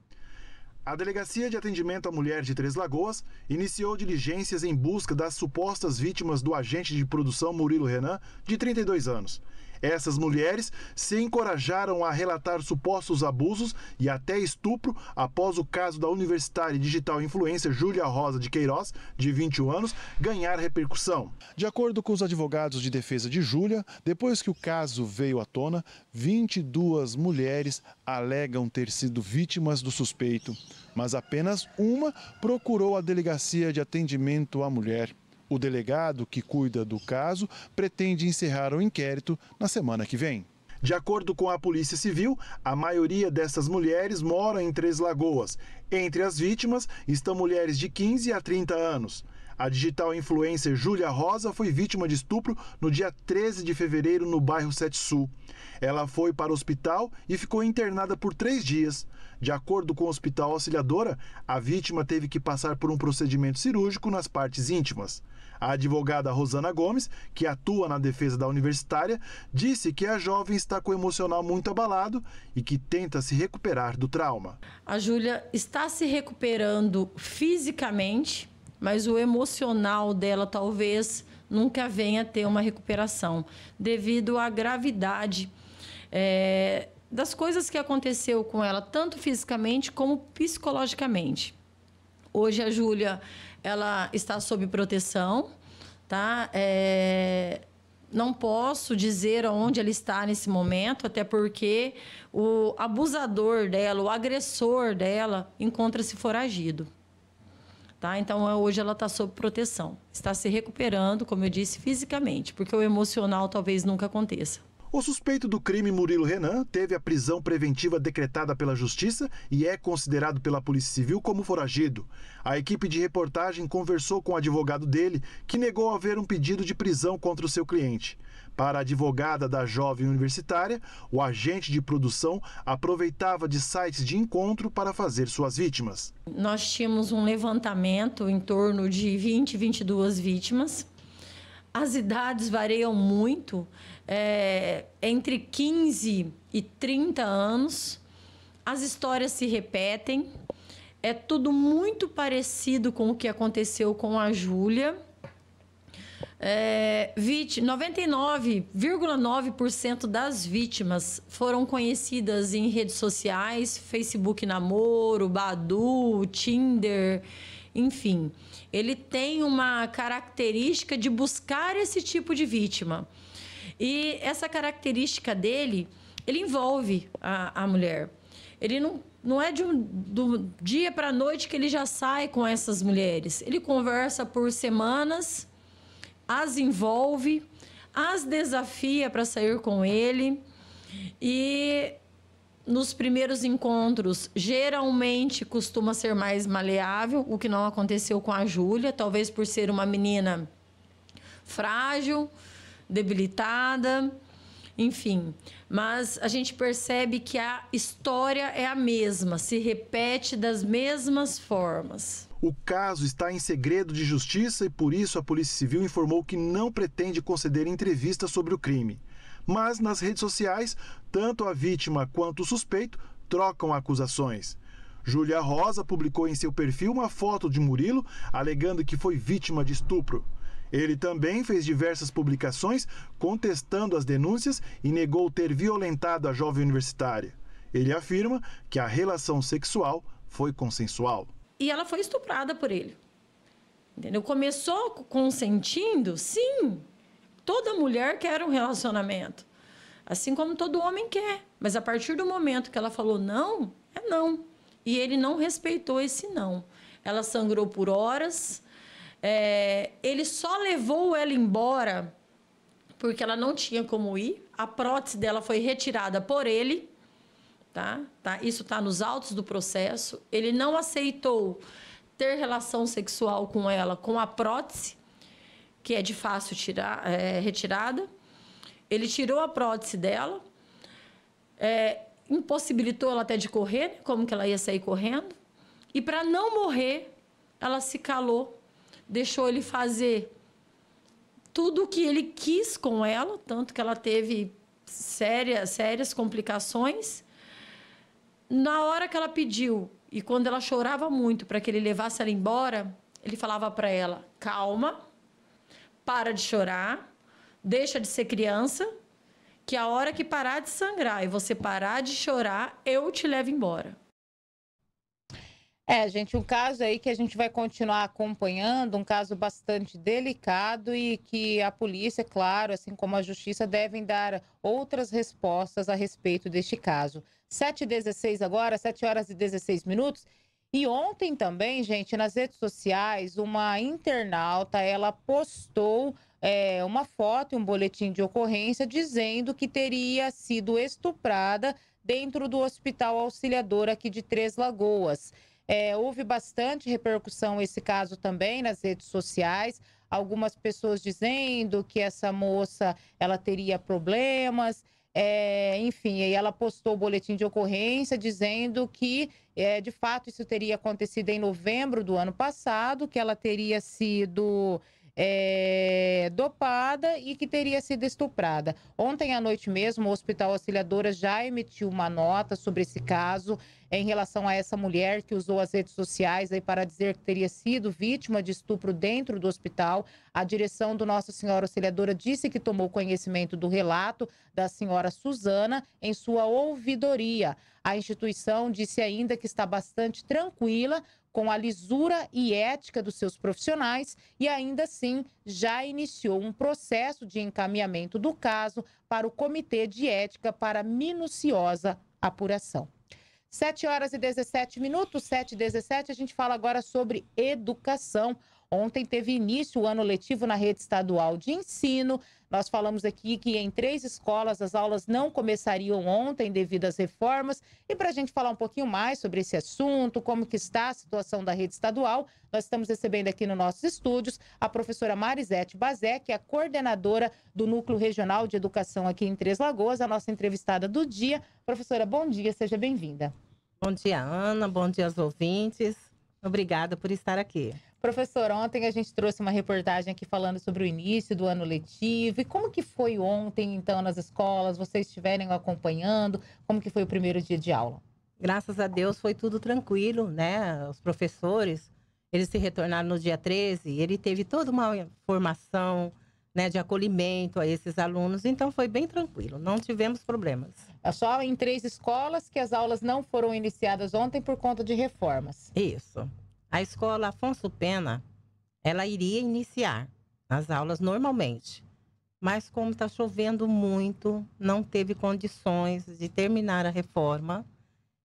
D: A Delegacia de Atendimento à Mulher de Três Lagoas iniciou diligências em busca das supostas vítimas do agente de produção Murilo Renan, de 32 anos. Essas mulheres se encorajaram a relatar supostos abusos e até estupro após o caso da universitária digital influência Júlia Rosa de Queiroz, de 21 anos, ganhar repercussão. De acordo com os advogados de defesa de Júlia, depois que o caso veio à tona, 22 mulheres alegam ter sido vítimas do suspeito, mas apenas uma procurou a Delegacia de Atendimento à Mulher. O delegado que cuida do caso pretende encerrar o inquérito na semana que vem. De acordo com a Polícia Civil, a maioria dessas mulheres moram em Três Lagoas. Entre as vítimas estão mulheres de 15 a 30 anos. A digital influencer Júlia Rosa foi vítima de estupro no dia 13 de fevereiro no bairro Sete Sul. Ela foi para o hospital e ficou internada por três dias. De acordo com o Hospital Auxiliadora, a vítima teve que passar por um procedimento cirúrgico nas partes íntimas. A advogada Rosana Gomes, que atua na defesa da universitária, disse que a jovem está com o emocional muito abalado e que tenta se recuperar do trauma.
K: A Júlia está se recuperando fisicamente, mas o emocional dela talvez nunca venha a ter uma recuperação devido à gravidade é, das coisas que aconteceu com ela, tanto fisicamente como psicologicamente. Hoje a Júlia ela está sob proteção, tá? É, não posso dizer onde ela está nesse momento, até porque o abusador dela, o agressor dela, encontra-se foragido. Tá? Então, é, hoje ela está sob proteção. Está se recuperando, como eu disse, fisicamente, porque o emocional talvez nunca aconteça.
D: O suspeito do crime, Murilo Renan, teve a prisão preventiva decretada pela Justiça e é considerado pela Polícia Civil como foragido. A equipe de reportagem conversou com o advogado dele, que negou haver um pedido de prisão contra o seu cliente. Para a advogada da jovem universitária, o agente de produção aproveitava de sites de encontro para fazer suas vítimas.
K: Nós tínhamos um levantamento em torno de 20, 22 vítimas. As idades variam muito é, entre 15 e 30 anos, as histórias se repetem, é tudo muito parecido com o que aconteceu com a Júlia. É, 99,9% das vítimas foram conhecidas em redes sociais, Facebook Namoro, Badu, Tinder, enfim. Ele tem uma característica de buscar esse tipo de vítima. E essa característica dele, ele envolve a, a mulher. Ele não, não é de um, do dia para a noite que ele já sai com essas mulheres. Ele conversa por semanas, as envolve, as desafia para sair com ele. E nos primeiros encontros, geralmente costuma ser mais maleável, o que não aconteceu com a Júlia, talvez por ser uma menina frágil, debilitada, enfim. Mas a gente percebe que a história é a mesma, se repete das mesmas formas. O
D: caso está em segredo de justiça e por isso a Polícia Civil informou que não pretende conceder entrevista sobre o crime. Mas nas redes sociais, tanto a vítima quanto o suspeito trocam acusações. Júlia Rosa publicou em seu perfil uma foto de Murilo alegando que foi vítima de estupro. Ele também fez diversas publicações contestando as denúncias e negou ter violentado a jovem universitária. Ele afirma que a relação sexual foi consensual.
K: E ela foi estuprada por ele. Entendeu? Começou consentindo, sim. Toda mulher quer um relacionamento, assim como todo homem quer. Mas a partir do momento que ela falou não, é não. E ele não respeitou esse não. Ela sangrou por horas, é, ele só levou ela embora porque ela não tinha como ir. A prótese dela foi retirada por ele, tá? tá? Isso está nos autos do processo. Ele não aceitou ter relação sexual com ela com a prótese, que é de fácil tirar, é, retirada. Ele tirou a prótese dela, é, impossibilitou ela até de correr, né? como que ela ia sair correndo. E para não morrer, ela se calou deixou ele fazer tudo o que ele quis com ela, tanto que ela teve sérias sérias complicações. Na hora que ela pediu e quando ela chorava muito para que ele levasse ela embora, ele falava para ela: calma, para de chorar, deixa de ser criança, que a hora que parar de sangrar e você parar de chorar, eu te levo embora. É, gente, um caso aí que a gente vai
B: continuar acompanhando, um caso bastante delicado e que a polícia, claro, assim como a justiça, devem dar outras respostas a respeito deste caso. 7h16 agora, 7 horas e 16 minutos. E ontem também, gente, nas redes sociais, uma internauta, ela postou é, uma foto e um boletim de ocorrência dizendo que teria sido estuprada dentro do Hospital Auxiliador aqui de Três Lagoas. É, houve bastante repercussão esse caso também nas redes sociais. Algumas pessoas dizendo que essa moça ela teria problemas. É, enfim, aí ela postou o boletim de ocorrência dizendo que, é, de fato, isso teria acontecido em novembro do ano passado, que ela teria sido é, dopada e que teria sido estuprada. Ontem à noite mesmo, o Hospital Auxiliadora já emitiu uma nota sobre esse caso em relação a essa mulher que usou as redes sociais aí para dizer que teria sido vítima de estupro dentro do hospital. A direção do Nossa Senhora Auxiliadora disse que tomou conhecimento do relato da senhora Suzana em sua ouvidoria. A instituição disse ainda que está bastante tranquila com a lisura e ética dos seus profissionais e ainda assim já iniciou um processo de encaminhamento do caso para o Comitê de Ética para minuciosa apuração. 7 horas e 17 minutos, 7 e 17, a gente fala agora sobre educação. Ontem teve início o ano letivo na rede estadual de ensino. Nós falamos aqui que em três escolas as aulas não começariam ontem devido às reformas. E para a gente falar um pouquinho mais sobre esse assunto, como que está a situação da rede estadual, nós estamos recebendo aqui nos nossos estúdios a professora Marisete Bazé, que é a coordenadora do Núcleo Regional de Educação aqui em Três Lagoas, a nossa entrevistada do dia. Professora, bom dia, seja bem-vinda.
J: Bom dia, Ana. Bom dia aos ouvintes. Obrigada por estar aqui.
B: Professor, ontem a gente trouxe uma reportagem aqui falando sobre o início do ano letivo e como que foi ontem, então, nas escolas, vocês estiverem acompanhando, como que foi o primeiro dia de aula?
J: Graças a Deus foi tudo tranquilo, né? Os professores, eles se retornaram no dia 13, ele teve toda uma formação, né, de acolhimento a esses alunos, então foi bem tranquilo, não tivemos problemas.
B: É só em três escolas que as aulas não foram iniciadas ontem por conta de reformas. Isso
J: a escola Afonso Pena, ela iria iniciar as aulas normalmente, mas como está chovendo muito, não teve condições de terminar a reforma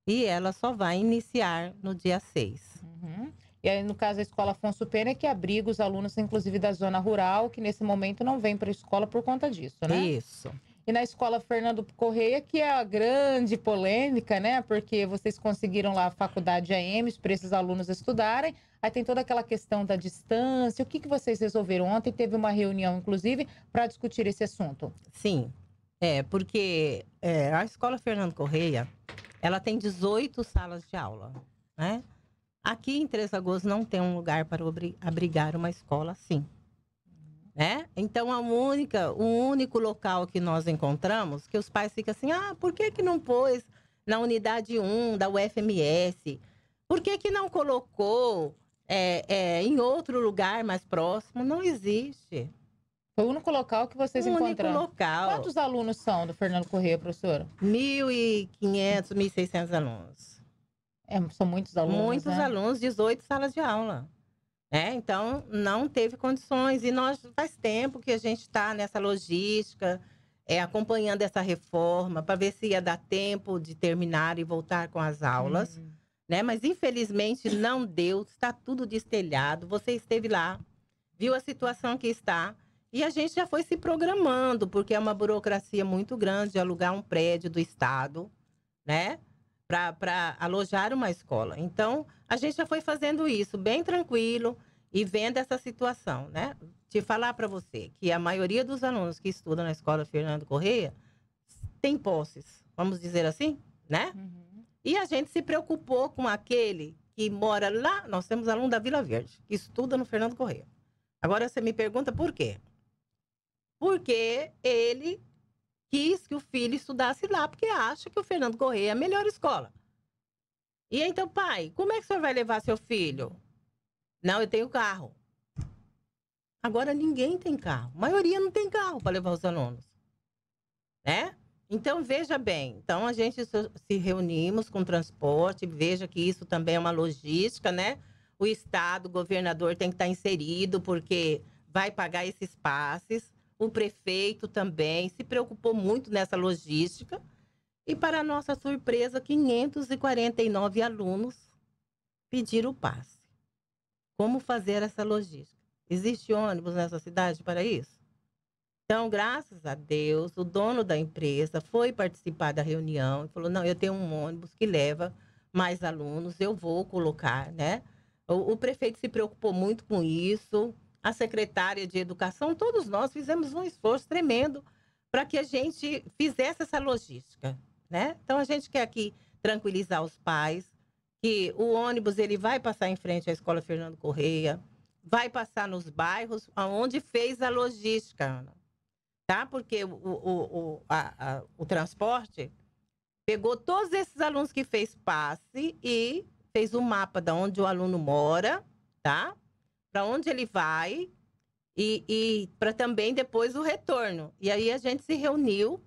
B: e ela só vai iniciar no dia 6. Uhum. E aí, no caso, a escola Afonso Pena, é que abriga os alunos, inclusive da zona rural, que nesse momento não vem para a escola por conta disso, né? Isso e na escola Fernando Correia, que é a grande polêmica, né? Porque vocês conseguiram lá a faculdade AMES para esses alunos estudarem. Aí tem toda aquela questão da distância. O que, que vocês resolveram? Ontem teve uma reunião, inclusive, para discutir esse assunto.
J: Sim, é, porque é, a escola Fernando Correia, ela tem 18 salas de aula, né? Aqui em Três Lagoas não tem um lugar para abrigar uma escola assim né? Então, a única, o único local que nós encontramos que os pais ficam assim: ah, por que, que não pôs na unidade 1 da UFMS? Por que, que não colocou é,
B: é, em outro lugar mais próximo? Não existe. Foi o único local que vocês o encontraram? único local. Quantos alunos são do Fernando Corrêa, professora? 1.500,
J: 1.600 alunos. É, são muitos alunos, Muitos né? alunos, 18 salas de aula. Né? Então, não teve condições. E nós faz tempo que a gente está nessa logística, é, acompanhando essa reforma, para ver se ia dar tempo de terminar e voltar com as aulas. Uhum. Né? Mas, infelizmente, não deu. Está tudo destelhado. Você esteve lá, viu a situação que está. E a gente já foi se programando, porque é uma burocracia muito grande alugar um prédio do Estado, né? para alojar uma escola. Então, a gente já foi fazendo isso bem tranquilo e vendo essa situação, né? Te falar para você que a maioria dos alunos que estudam na escola Fernando Correia tem posses, vamos dizer assim, né? Uhum. E a gente se preocupou com aquele que mora lá, nós temos aluno da Vila Verde, que estuda no Fernando Correia. Agora você me pergunta por quê? Porque ele quis que o filho estudasse lá, porque acha que o Fernando Correia é a melhor escola. E então, pai, como é que o senhor vai levar seu filho? Não, eu tenho carro. Agora ninguém tem carro. A maioria não tem carro para levar os alunos. Né? Então, veja bem. Então, a gente se reunimos com transporte. Veja que isso também é uma logística, né? O Estado, o governador tem que estar tá inserido, porque vai pagar esses passes o prefeito também se preocupou muito nessa logística. E, para nossa surpresa, 549 alunos pediram o passe. Como fazer essa logística? Existe ônibus nessa cidade para isso? Então, graças a Deus, o dono da empresa foi participar da reunião e falou: não, eu tenho um ônibus que leva mais alunos, eu vou colocar, né? O, o prefeito se preocupou muito com isso, a secretária de Educação, todos nós fizemos um esforço tremendo para que a gente fizesse essa logística, né? Então a gente quer aqui tranquilizar os pais que o ônibus ele vai passar em frente à escola Fernando Correia, vai passar nos bairros onde fez a logística, Ana, tá? Porque o, o, o, a, a, o transporte pegou todos esses alunos que fez passe e fez o um mapa de onde o aluno mora, tá? para onde ele vai e, e para também depois o retorno. E aí a gente se reuniu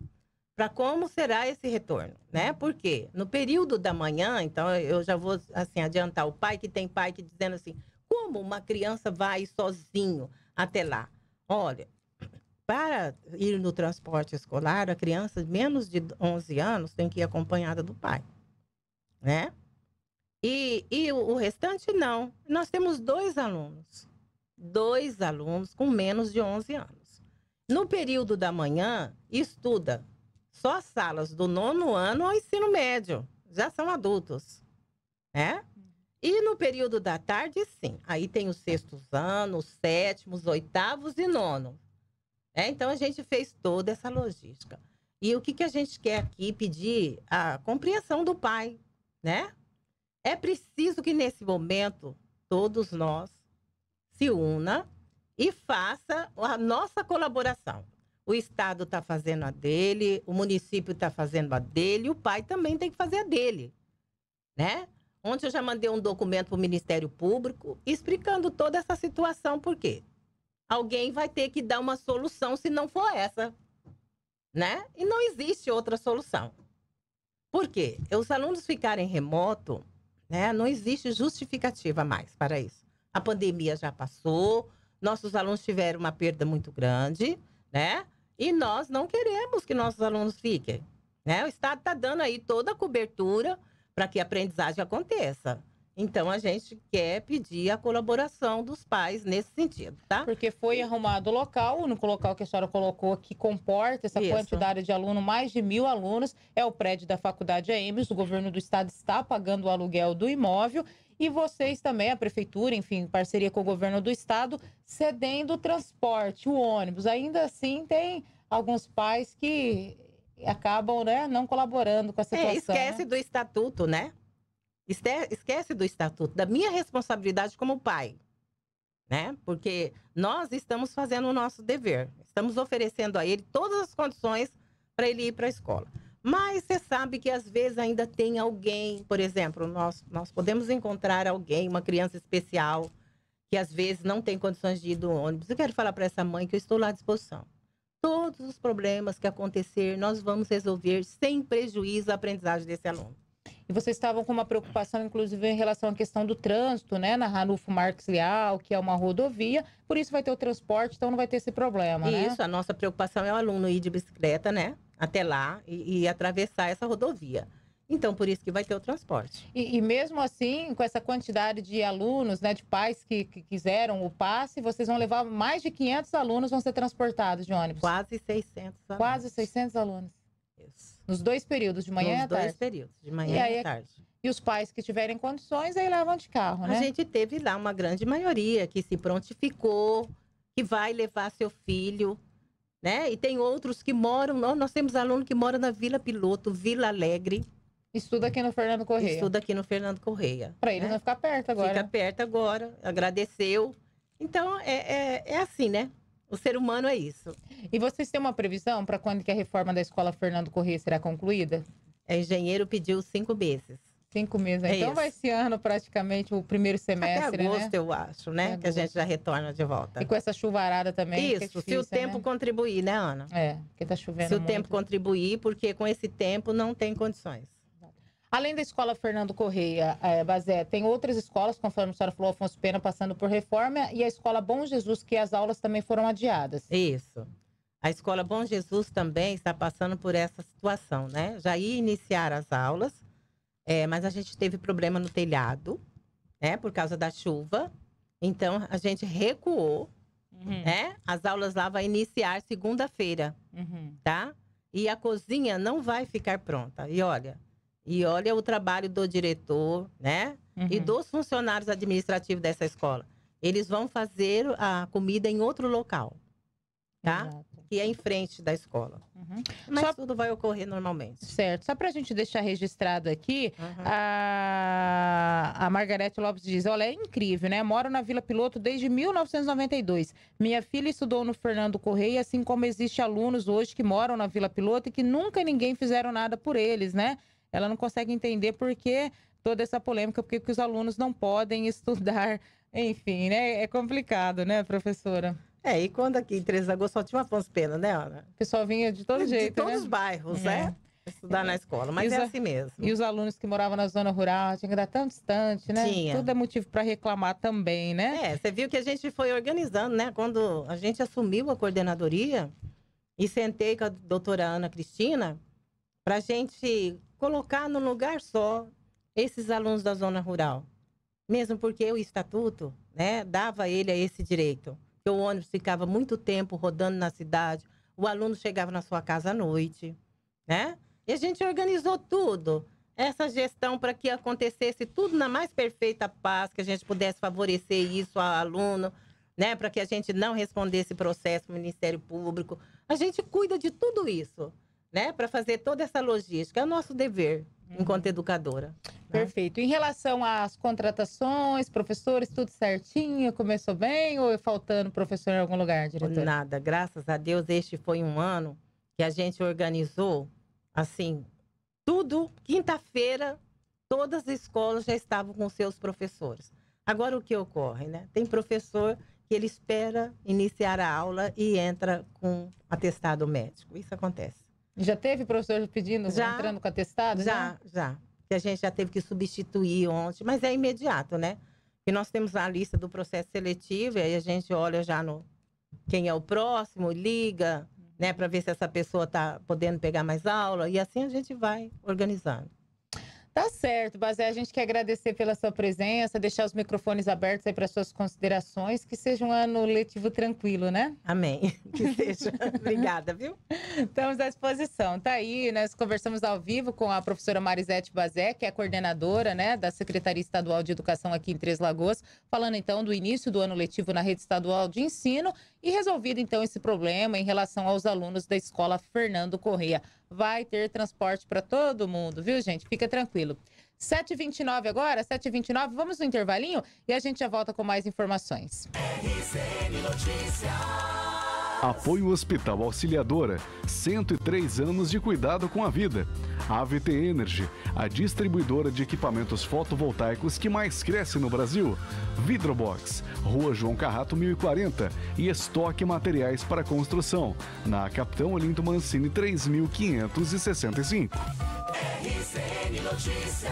J: para como será esse retorno, né? Porque no período da manhã, então eu já vou assim adiantar o pai que tem pai que dizendo assim, como uma criança vai sozinho até lá? Olha, para ir no transporte escolar, a criança de menos de 11 anos tem que ir acompanhada do pai, né? E, e o restante, não. Nós temos dois alunos. Dois alunos com menos de 11 anos. No período da manhã, estuda só as salas do nono ano ao ensino médio. Já são adultos. Né? Uhum. E no período da tarde, sim. Aí tem os sextos anos, sétimos, oitavos e nono. É, então, a gente fez toda essa logística. E o que, que a gente quer aqui pedir? A compreensão do pai, né? É preciso que nesse momento todos nós se una e faça a nossa colaboração. O Estado está fazendo a dele, o município está fazendo a dele, o pai também tem que fazer a dele, né? Ontem eu já mandei um documento para o Ministério Público explicando toda essa situação, por quê? Alguém vai ter que dar uma solução se não for essa, né? E não existe outra solução. Por quê? Os alunos ficarem remoto né? Não existe justificativa mais para isso. A pandemia já passou, nossos alunos tiveram uma perda muito grande, né? E nós não queremos que nossos alunos fiquem. Né? O Estado está dando aí toda a cobertura para que a aprendizagem aconteça. Então a gente quer pedir a colaboração
B: dos pais nesse sentido, tá? Porque foi arrumado o local, no local que a senhora colocou que comporta essa Isso. quantidade de aluno, mais de mil alunos, é o prédio da Faculdade AMES, o governo do estado está pagando o aluguel do imóvel e vocês também, a prefeitura, enfim, parceria com o governo do estado, cedendo o transporte, o ônibus. Ainda assim, tem alguns pais que acabam né, não colaborando com a é, situação. É, esquece né? do
J: estatuto, né? Esquece do estatuto, da minha responsabilidade como pai. Né? Porque nós estamos fazendo o nosso dever, estamos oferecendo a ele todas as condições para ele ir para a escola. Mas você sabe que às vezes ainda tem alguém, por exemplo, nós, nós podemos encontrar alguém, uma criança especial, que às vezes não tem condições de ir do ônibus. Eu quero falar para essa mãe que eu estou lá à disposição. Todos os problemas que acontecer, nós vamos resolver sem prejuízo à aprendizagem desse aluno.
B: E vocês estavam com uma preocupação, inclusive, em relação à questão do trânsito, né? Na Ranulfo Marques Leal, que é uma rodovia, por isso vai ter o transporte, então não vai ter esse problema, isso, né? Isso,
J: a nossa preocupação é o aluno ir de bicicleta, né? Até lá e, e atravessar essa rodovia. Então, por isso que vai ter o transporte.
B: E, e, mesmo assim, com essa quantidade de alunos, né, de pais que, que, quiseram o passe, vocês vão levar mais de 500 alunos vão ser transportados de ônibus. Quase 600 alunos. Quase 600 alunos. Nos dois períodos, de manhã Nos e à tarde. Nos dois
J: períodos, de manhã e, aí, tarde.
B: E os pais que tiverem condições, aí levam de carro, né? A gente teve lá uma grande maioria
J: que se prontificou, que vai levar seu filho, né? E tem outros que moram, nós, nós temos aluno que mora na Vila Piloto, Vila Alegre. Estuda aqui no Fernando Correia. Estuda aqui no Fernando Correia. Para ele né? não ficar perto agora. Fica perto agora, agradeceu.
B: Então, é, é, é assim, né? O ser humano é isso. E vocês têm uma previsão para quando que a reforma da escola Fernando Corrêa será concluída? O é, engenheiro pediu cinco meses. Cinco meses. Né? É então isso. vai esse ano praticamente o primeiro semestre, Até né? agosto, né? eu acho, né?
J: que a gente já retorna de volta. E
B: com essa chuvarada também. É isso, é difícil, se o tempo né?
J: contribuir, né, Ana? É, porque tá chovendo. Se muito. o tempo contribuir, porque com esse tempo não tem condições.
B: Além da escola Fernando Correia, é, Bazé, tem outras escolas, conforme a senhora falou, Afonso Pena passando por reforma, e a escola Bom Jesus, que as aulas também foram adiadas. Isso.
J: A escola Bom Jesus também está passando por essa situação, né? Já ia iniciar as aulas, é, mas a gente teve problema no telhado, né? Por causa da chuva. Então, a gente recuou, uhum. né? As aulas lá vai iniciar segunda-feira, uhum. tá? E a cozinha não vai ficar pronta. E olha, e olha o trabalho do diretor, né? Uhum. E dos funcionários administrativos dessa escola. Eles vão fazer a comida em outro local, tá? Exato. Que é em frente da escola. Uhum. Mas Só... tudo vai ocorrer normalmente.
B: Certo. Só para a gente deixar registrado aqui, uhum. a... a Margarete Lopes diz: Olha, é incrível, né? Moro na Vila Piloto desde 1992. Minha filha estudou no Fernando Correia, assim como existem alunos hoje que moram na Vila Piloto e que nunca ninguém fizeram nada por eles, né? ela não consegue entender por que toda essa polêmica, porque os alunos não podem estudar, enfim, né? É complicado, né, professora? É, e quando aqui em 3 de agosto só tinha uma Pena, né, Ana? O pessoal vinha de todo jeito, De todos né? os bairros, é. né?
J: Estudar é. na escola, mas era é assim mesmo. E
B: os alunos que moravam na zona rural, tinha que dar tão distante, né? Tinha. Tudo é motivo para reclamar também, né? É, você
J: viu que a gente foi organizando, né? Quando a gente assumiu a coordenadoria e sentei com a doutora Ana Cristina, para a gente colocar no lugar só esses alunos da zona rural. Mesmo porque o estatuto né, dava a ele esse direito. Que o ônibus ficava muito tempo rodando na cidade, o aluno chegava na sua casa à noite, né? E a gente organizou tudo, essa gestão para que acontecesse tudo na mais perfeita paz, que a gente pudesse favorecer isso ao aluno, né? Para que a gente não respondesse processo o Ministério Público. A gente cuida de tudo isso né, para fazer toda essa logística. É o nosso dever uhum. enquanto educadora. Né?
B: Perfeito. Em relação às contratações, professores, tudo certinho? Começou bem ou faltando professor em algum lugar, diretor? Nada. Graças a Deus, este foi um ano
J: que a gente organizou, assim, tudo. Quinta-feira, todas as escolas já estavam com seus professores. Agora, o que ocorre, né? Tem professor que ele espera iniciar a aula e entra com atestado médico. Isso acontece. Já teve professor pedindo, já, entrando com atestado? Né? Já, né? já. Que a gente já teve que substituir ontem, mas é imediato, né? E nós temos a lista do processo seletivo, e aí a gente olha já no quem é o próximo, liga, né, para ver se essa pessoa está podendo pegar mais aula, e assim a gente vai organizando.
B: Tá certo, Bazé. A gente quer agradecer pela sua presença, deixar os microfones abertos aí para suas considerações. Que seja um ano letivo tranquilo, né?
J: Amém. Que seja.
B: Obrigada, viu? Estamos à disposição. Tá aí, né? nós conversamos ao vivo com a professora Marisete Bazé, que é coordenadora né, da Secretaria Estadual de Educação aqui em Três Lagoas, falando então do início do ano letivo na rede estadual de ensino e resolvido então esse problema em relação aos alunos da escola Fernando Correia. Vai ter transporte para todo mundo, viu, gente? Fica tranquilo. 7h29 agora, 7h29, vamos no intervalinho e a gente já volta com mais informações.
A: RCN
K: Notícias.
I: Apoio Hospital Auxiliadora, 103 anos de cuidado com a vida. AVT Energy, a distribuidora de equipamentos fotovoltaicos que mais cresce no Brasil. Vidrobox, Rua João Carrato 1040 e estoque materiais para construção, na Capitão Olinto Mancini 3565.
B: RCN Notícias.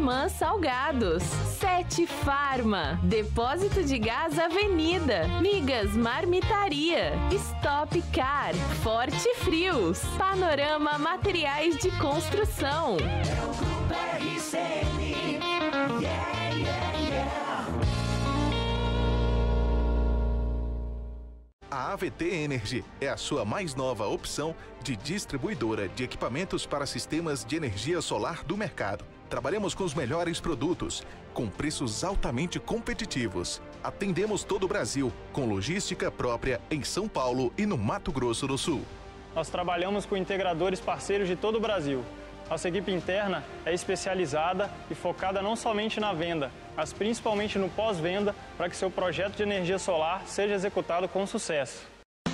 C: Irmã Salgados, Sete Farma, Depósito de Gás Avenida, Migas Marmitaria, Stop Car, Forte Frios, Panorama Materiais de Construção. É o
I: Grupo RCN. Yeah, yeah, yeah.
D: A AVT Energy é a sua mais nova opção de distribuidora de equipamentos para sistemas de energia solar do mercado. Trabalhamos com os melhores produtos, com preços altamente competitivos. Atendemos todo o Brasil, com logística própria em São Paulo e no Mato Grosso do Sul. Nós trabalhamos com integradores parceiros de todo o Brasil. Nossa equipe interna é especializada e focada não somente na venda, mas principalmente no pós-venda para que seu projeto de energia solar seja executado com sucesso.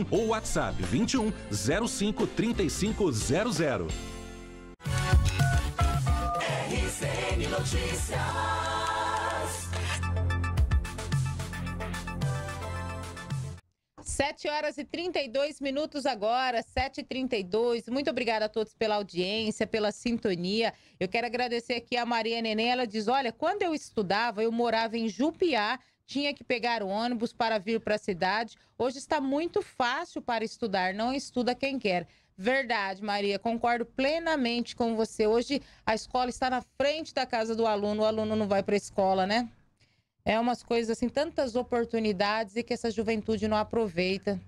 E: 21 ou WhatsApp 21 05 00.
A: RCN Notícias.
B: Sete horas e 32 minutos agora, 7h32. Muito obrigada a todos pela audiência, pela sintonia. Eu quero agradecer aqui a Maria Nenê. Ela diz: Olha, quando eu estudava, eu morava em Jupiá, tinha que pegar o ônibus para vir para a cidade. Hoje está muito fácil para estudar, não estuda quem quer. Verdade, Maria, concordo plenamente com você. Hoje a escola está na frente da casa do aluno, o aluno não vai para a escola, né? É umas coisas assim, tantas oportunidades e que essa juventude não aproveita.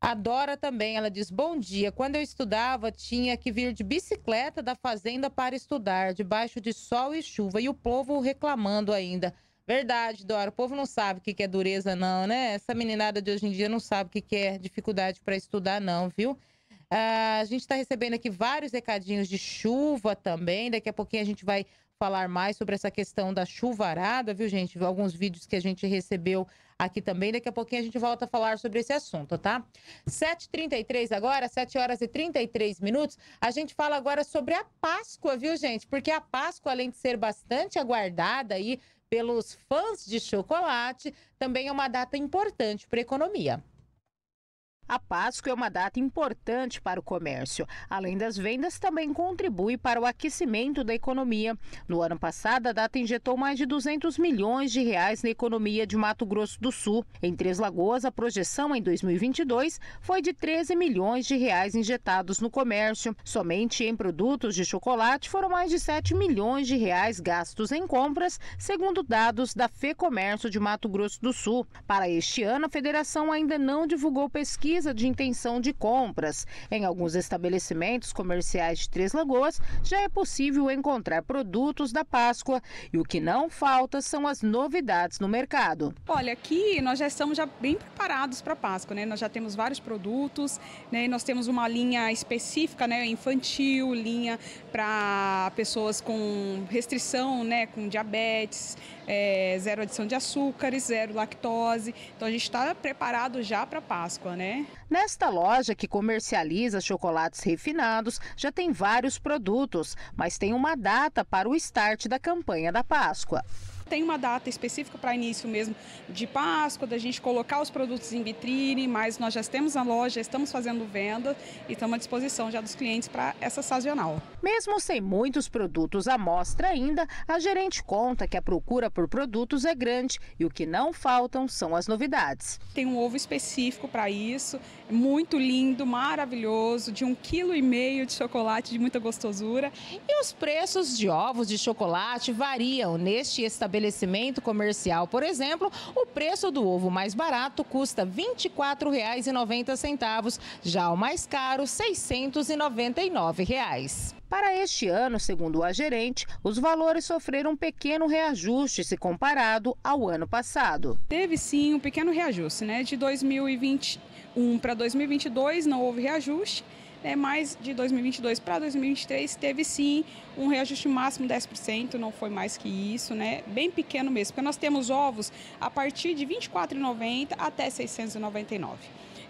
B: A Dora também, ela diz: Bom dia. Quando eu estudava, tinha que vir de bicicleta da fazenda para estudar, debaixo de sol e chuva, e o povo reclamando ainda. Verdade, Dora. O povo não sabe o que é dureza, não, né? Essa meninada de hoje em dia não sabe o que é dificuldade para estudar, não, viu? Ah, a gente está recebendo aqui vários recadinhos de chuva também. Daqui a pouquinho a gente vai falar mais sobre essa questão da chuvarada, viu, gente? Alguns vídeos que a gente recebeu aqui também. Daqui a pouquinho a gente volta a falar sobre esse assunto, tá? 7h33 agora, 7 horas e 33 minutos. A gente fala agora sobre a Páscoa, viu, gente? Porque a Páscoa, além de ser bastante aguardada aí pelos fãs de chocolate, também é uma data importante para a economia. A Páscoa é uma data importante para o comércio. Além das vendas, também contribui para o aquecimento da economia. No ano passado, a data injetou mais de 200 milhões de reais na economia de Mato Grosso do Sul. Em Três Lagoas, a projeção em 2022 foi de 13 milhões de reais injetados no comércio. Somente em produtos de chocolate foram mais de 7 milhões de reais gastos em compras, segundo dados da FEComércio de Mato Grosso do Sul. Para este ano, a federação ainda não divulgou pesquisa pesquisa de intenção de compras. Em alguns estabelecimentos comerciais de Três Lagoas já é possível encontrar produtos da Páscoa e o que não falta são as novidades no mercado.
L: Olha, aqui nós já estamos já bem preparados para a Páscoa, né? Nós já temos vários produtos, né? Nós temos uma linha específica, né? Infantil, linha para pessoas com restrição, né? Com diabetes é, zero adição de açúcares, zero lactose. Então a gente está preparado já para Páscoa, né?
B: Nesta loja que comercializa chocolates refinados, já tem vários produtos, mas tem uma data para o start da campanha da Páscoa
L: tem uma data específica para início mesmo de Páscoa, da gente colocar os produtos em vitrine, mas nós já temos na loja, estamos fazendo venda e estamos à disposição já dos clientes para
B: essa sazonal. Mesmo sem muitos produtos à mostra ainda, a gerente conta que a procura por produtos é grande e o que não faltam são as novidades. Tem um ovo específico para isso, muito
L: lindo, maravilhoso, de um quilo e meio de chocolate de muita gostosura. E os
B: preços de ovos de chocolate variam neste estabelecimento estabelecimento comercial, por exemplo, o preço do ovo mais barato custa R$ 24,90, já o mais caro, R$ 699. Reais. Para este ano, segundo a gerente, os valores sofreram um pequeno reajuste se comparado ao ano
L: passado. Teve sim um pequeno reajuste, né? De 2021 para 2022 não houve reajuste né, mas de 2022 para 2023 teve sim um reajuste máximo 10%, não foi mais que isso, né, bem pequeno mesmo, porque nós temos ovos a partir de R$ 24,90 até R$ 699.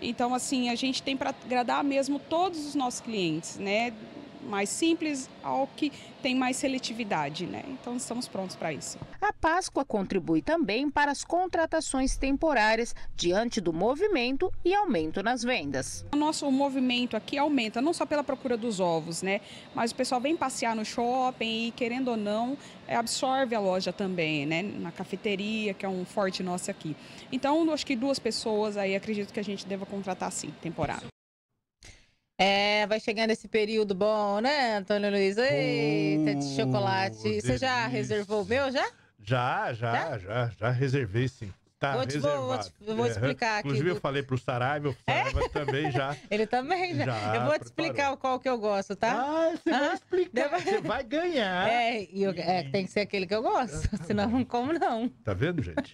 L: Então, assim, a gente tem para agradar mesmo todos os nossos clientes, né? mais simples ao que tem mais seletividade, né? Então estamos prontos para isso.
B: A Páscoa contribui também para as contratações temporárias diante do movimento e aumento nas vendas. O
L: nosso movimento aqui aumenta não só pela procura dos ovos, né? Mas o pessoal vem passear no shopping e querendo ou não é, absorve a loja também, né? Na cafeteria que é um forte nosso aqui. Então acho que duas pessoas aí acredito que a gente deva contratar sim temporário.
B: É, vai chegando esse período bom, né, Antônio Luiz? Eita, de chocolate. Oh, Você já reservou o meu, já?
E: Já, já, já, já, reservei sim. Tá vou, te, vou, vou, te, vou é, explicar aqui. Inclusive, do... eu falei pro Saraiva, o é? Saraiva é? também já.
B: Ele também já. já eu vou te preparou. explicar qual que eu gosto, tá? Ah, você ah, vai explicar, você vai ganhar. É, eu, é, tem que ser aquele que eu gosto, senão não como não.
E: Tá vendo, gente?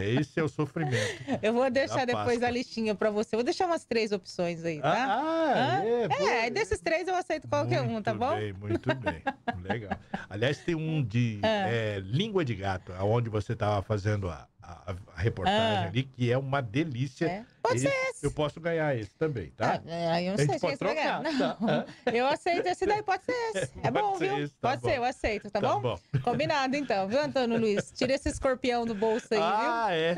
E: Esse é o sofrimento.
B: Eu vou deixar depois a listinha pra você. vou deixar umas três opções aí, tá? Ah, ah é. É, desses três eu aceito qualquer muito um, tá bom? Bem,
E: muito bem, legal. Aliás, tem um de ah. é, língua de gato, onde você tava fazendo a a, a reportagem ah. ali, que é uma delícia. É. Pode esse, ser esse. Eu posso ganhar esse também, tá?
B: Ah, é, eu não sei quem vai ganhar. Tá? Não, tá. Eu aceito esse daí, pode ser
J: esse. É bom, viu? esse, tá pode bom. ser, eu
B: aceito, tá, tá bom? bom? Combinado, então, viu, Antônio Luiz? Tira esse escorpião do bolso aí, ah, viu? Ah, é.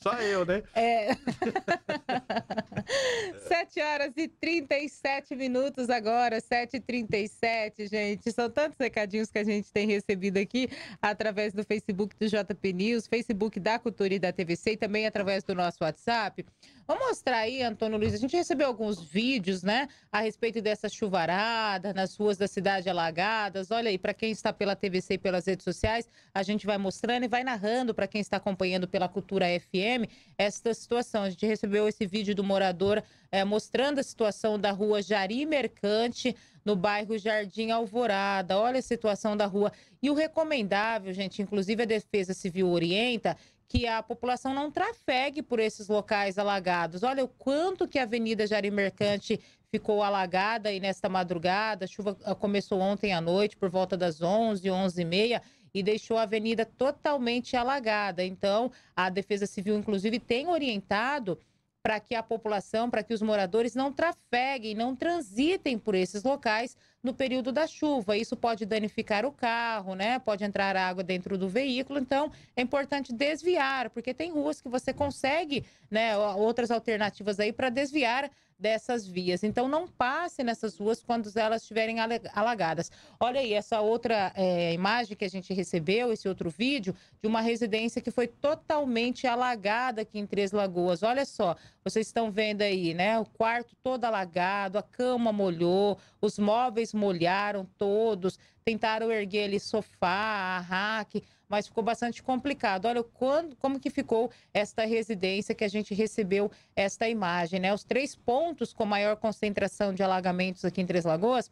E: Só eu, né?
B: É. 7 horas e 37 minutos agora, 7h37, gente. São tantos recadinhos que a gente tem recebido aqui através do Facebook do JP News, Facebook da Cultura e da TVC e também através do nosso WhatsApp. Vamos mostrar aí, Antônio Luiz, a gente recebeu alguns vídeos, né, a respeito dessa chuvarada nas ruas da cidade alagadas. Olha aí, para quem está pela TVC e pelas redes sociais, a gente vai mostrando e vai narrando para quem está acompanhando pela Cultura FM esta situação. A gente recebeu esse vídeo do morador é, mostrando a situação da rua Jari Mercante, no bairro Jardim Alvorada. Olha a situação da rua. E o recomendável, gente, inclusive a Defesa Civil orienta, que a população não trafegue por esses locais alagados. Olha o quanto que a Avenida Jari Mercante ficou alagada e nesta madrugada. A chuva ah, começou ontem à noite, por volta das 11, 11 e meia, e deixou a avenida totalmente alagada. Então, a Defesa Civil, inclusive, tem orientado para que a população, para que os moradores não trafeguem, não transitem por esses locais no período da chuva. Isso pode danificar o carro, né? Pode entrar água dentro do veículo. Então, é importante desviar, porque tem ruas que você consegue, né? Outras alternativas aí para desviar dessas vias. Então, não passe nessas ruas quando elas estiverem alagadas. Olha aí, essa outra é, imagem que a gente recebeu, esse outro vídeo, de uma residência que foi totalmente alagada aqui em Três Lagoas. Olha só, vocês estão vendo aí, né? O quarto todo alagado, a cama molhou, os móveis molharam todos, tentaram erguer ali sofá, rack mas ficou bastante complicado. Olha quando, como que ficou esta residência que a gente recebeu esta imagem, né? Os três pontos com maior concentração de alagamentos aqui em Três Lagoas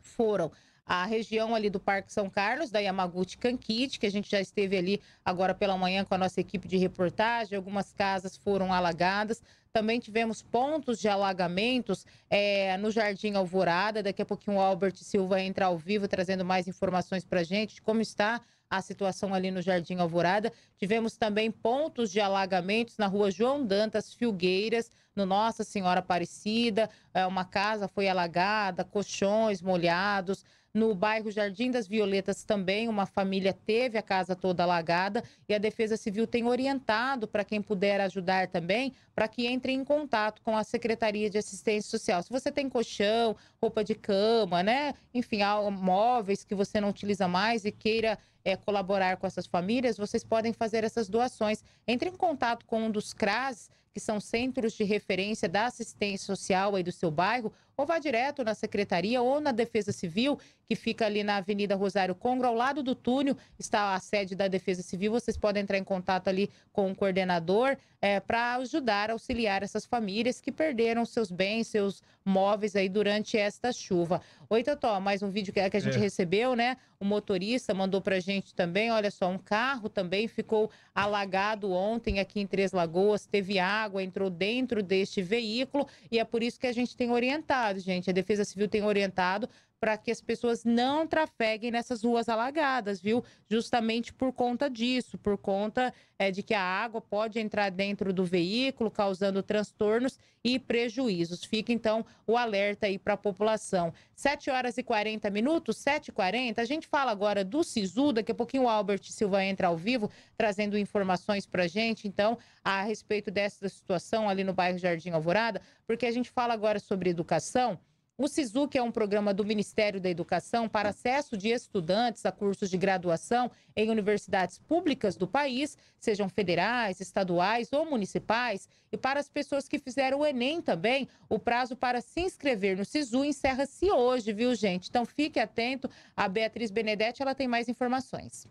B: foram a região ali do Parque São Carlos, da Yamaguchi Kankit, que a gente já esteve ali agora pela manhã com a nossa equipe de reportagem. Algumas casas foram alagadas. Também tivemos pontos de alagamentos é, no Jardim Alvorada. Daqui a pouquinho o Albert Silva entra ao vivo trazendo mais informações para a gente de como está a situação ali no Jardim Alvorada. Tivemos também pontos de alagamentos na rua João Dantas Filgueiras, no Nossa Senhora Aparecida. É, uma casa foi alagada, colchões molhados. No bairro Jardim das Violetas também, uma família teve a casa toda alagada e a Defesa Civil tem orientado para quem puder ajudar também, para que entre em contato com a Secretaria de Assistência Social. Se você tem colchão, roupa de cama, né? Enfim, móveis que você não utiliza mais e queira é, colaborar com essas famílias, vocês podem fazer essas doações. Entre em contato com um dos CRAS que são centros de referência da assistência social aí do seu bairro, ou vá direto na Secretaria ou na Defesa Civil, que fica ali na Avenida Rosário Congro, ao lado do túnel, está a sede da Defesa Civil. Vocês podem entrar em contato ali com o coordenador é, para ajudar, auxiliar essas famílias que perderam seus bens, seus móveis aí durante esta chuva. Oi, Totó, mais um vídeo que a gente é. recebeu, né? O motorista mandou para a gente também, olha só, um carro também ficou alagado ontem aqui em Três Lagoas, teve água água entrou dentro deste veículo e é por isso que a gente tem orientado, gente. A Defesa Civil tem orientado para que as pessoas não trafeguem nessas ruas alagadas, viu? Justamente por conta disso, por conta é, de que a água pode entrar dentro do veículo, causando transtornos e prejuízos. Fica então o alerta aí para a população. 7 horas e 40 minutos, 7 e 40 a gente fala agora do SISU, daqui a pouquinho o Albert Silva entra ao vivo, trazendo informações para gente, então, a respeito dessa situação ali no bairro Jardim Alvorada, porque a gente fala agora sobre educação. O SISU, que é um programa do Ministério da Educação para acesso de estudantes a cursos de graduação em universidades públicas do país, sejam federais, estaduais ou municipais, e para as pessoas que fizeram o Enem também, o prazo para se inscrever no SISU encerra-se hoje, viu, gente? Então fique atento. A Beatriz Benedetti ela tem mais informações.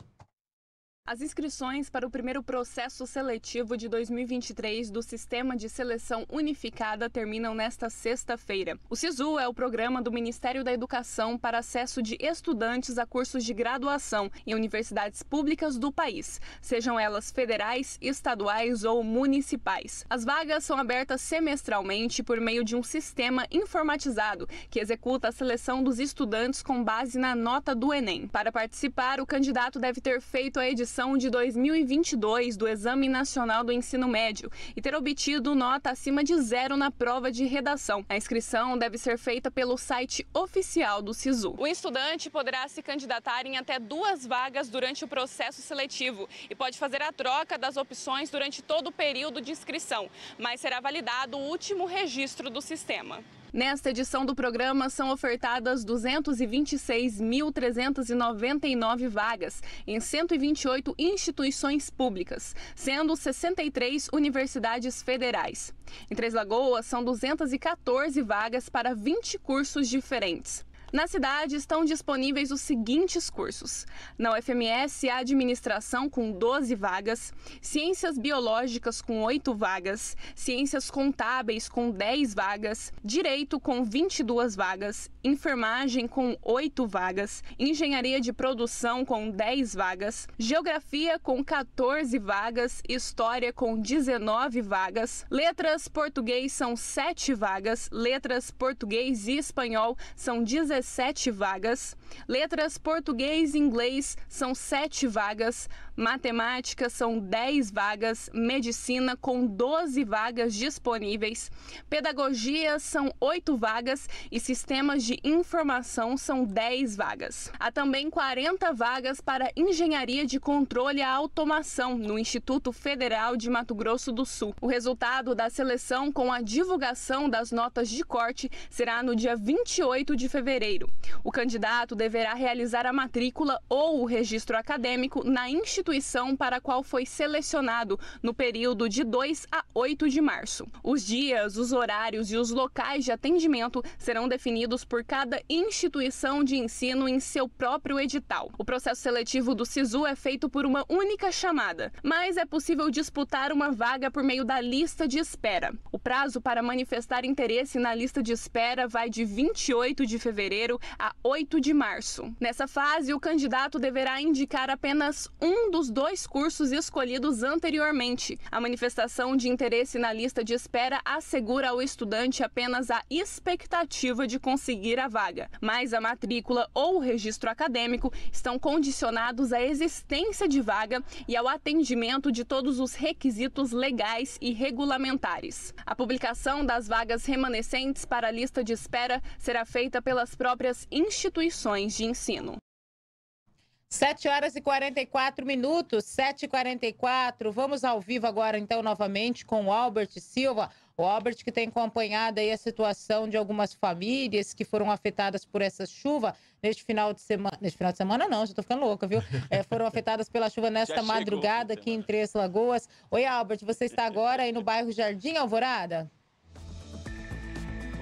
C: As inscrições para o primeiro processo seletivo de 2023 do Sistema de Seleção Unificada terminam nesta sexta-feira. O SISU é o programa do Ministério da Educação para acesso de estudantes a cursos de graduação em universidades públicas do país, sejam elas federais, estaduais ou municipais. As vagas são abertas semestralmente por meio de um sistema informatizado que executa a seleção dos estudantes com base na nota do Enem. Para participar, o candidato deve ter feito a edição edição de 2022 do Exame Nacional do Ensino Médio e ter obtido nota acima de zero na prova de redação. A inscrição deve ser feita pelo site oficial do SISU. O estudante poderá se candidatar em até duas vagas durante o processo seletivo e pode fazer a troca das opções durante todo o período de inscrição, mas será validado o último registro do sistema. Nesta edição do programa são ofertadas 226.399 vagas em 128 instituições públicas, sendo 63 universidades federais. Em Três Lagoas são 214 vagas para 20 cursos diferentes. Na cidade estão disponíveis os seguintes cursos: na UFMS, Administração com 12 vagas, Ciências Biológicas com 8 vagas, Ciências Contábeis com 10 vagas, Direito com 22 vagas, Enfermagem com 8 vagas, Engenharia de Produção com 10 vagas, Geografia com 14 vagas, História com 19 vagas, Letras Português são 7 vagas, Letras Português e Espanhol são 17 sete vagas Letras, português e inglês são sete vagas, matemática são dez vagas, medicina com 12 vagas disponíveis, pedagogia são oito vagas e sistemas de informação são dez vagas. Há também 40 vagas para engenharia de controle à automação no Instituto Federal de Mato Grosso do Sul. O resultado da seleção com a divulgação das notas de corte será no dia 28 de fevereiro. O candidato deverá realizar a matrícula ou o registro acadêmico na instituição para a qual foi selecionado no período de 2 a 8 de março. Os dias, os horários e os locais de atendimento serão definidos por cada instituição de ensino em seu próprio edital. O processo seletivo do SISU é feito por uma única chamada, mas é possível disputar uma vaga por meio da lista de espera. O prazo para manifestar interesse na lista de espera vai de 28 de fevereiro a 8 de março março. Nessa fase, o candidato deverá indicar apenas um dos dois cursos escolhidos anteriormente. A manifestação de interesse na lista de espera assegura ao estudante apenas a expectativa de conseguir a vaga, mas a matrícula ou o registro acadêmico estão condicionados à existência de vaga e ao atendimento de todos os requisitos legais e regulamentares. A publicação das vagas remanescentes para a lista de espera será feita pelas próprias instituições instituições de ensino.
B: 7 horas e 44 minutos, 7h44. Vamos ao vivo agora, então, novamente com o Albert Silva. O Albert que tem acompanhado aí a situação de algumas famílias que foram afetadas por essa chuva neste final de semana. Neste final de semana, não, já estou ficando louca, viu? É, foram afetadas pela chuva nesta madrugada aqui em Três Lagoas. Oi, Albert, você está agora aí no bairro Jardim Alvorada?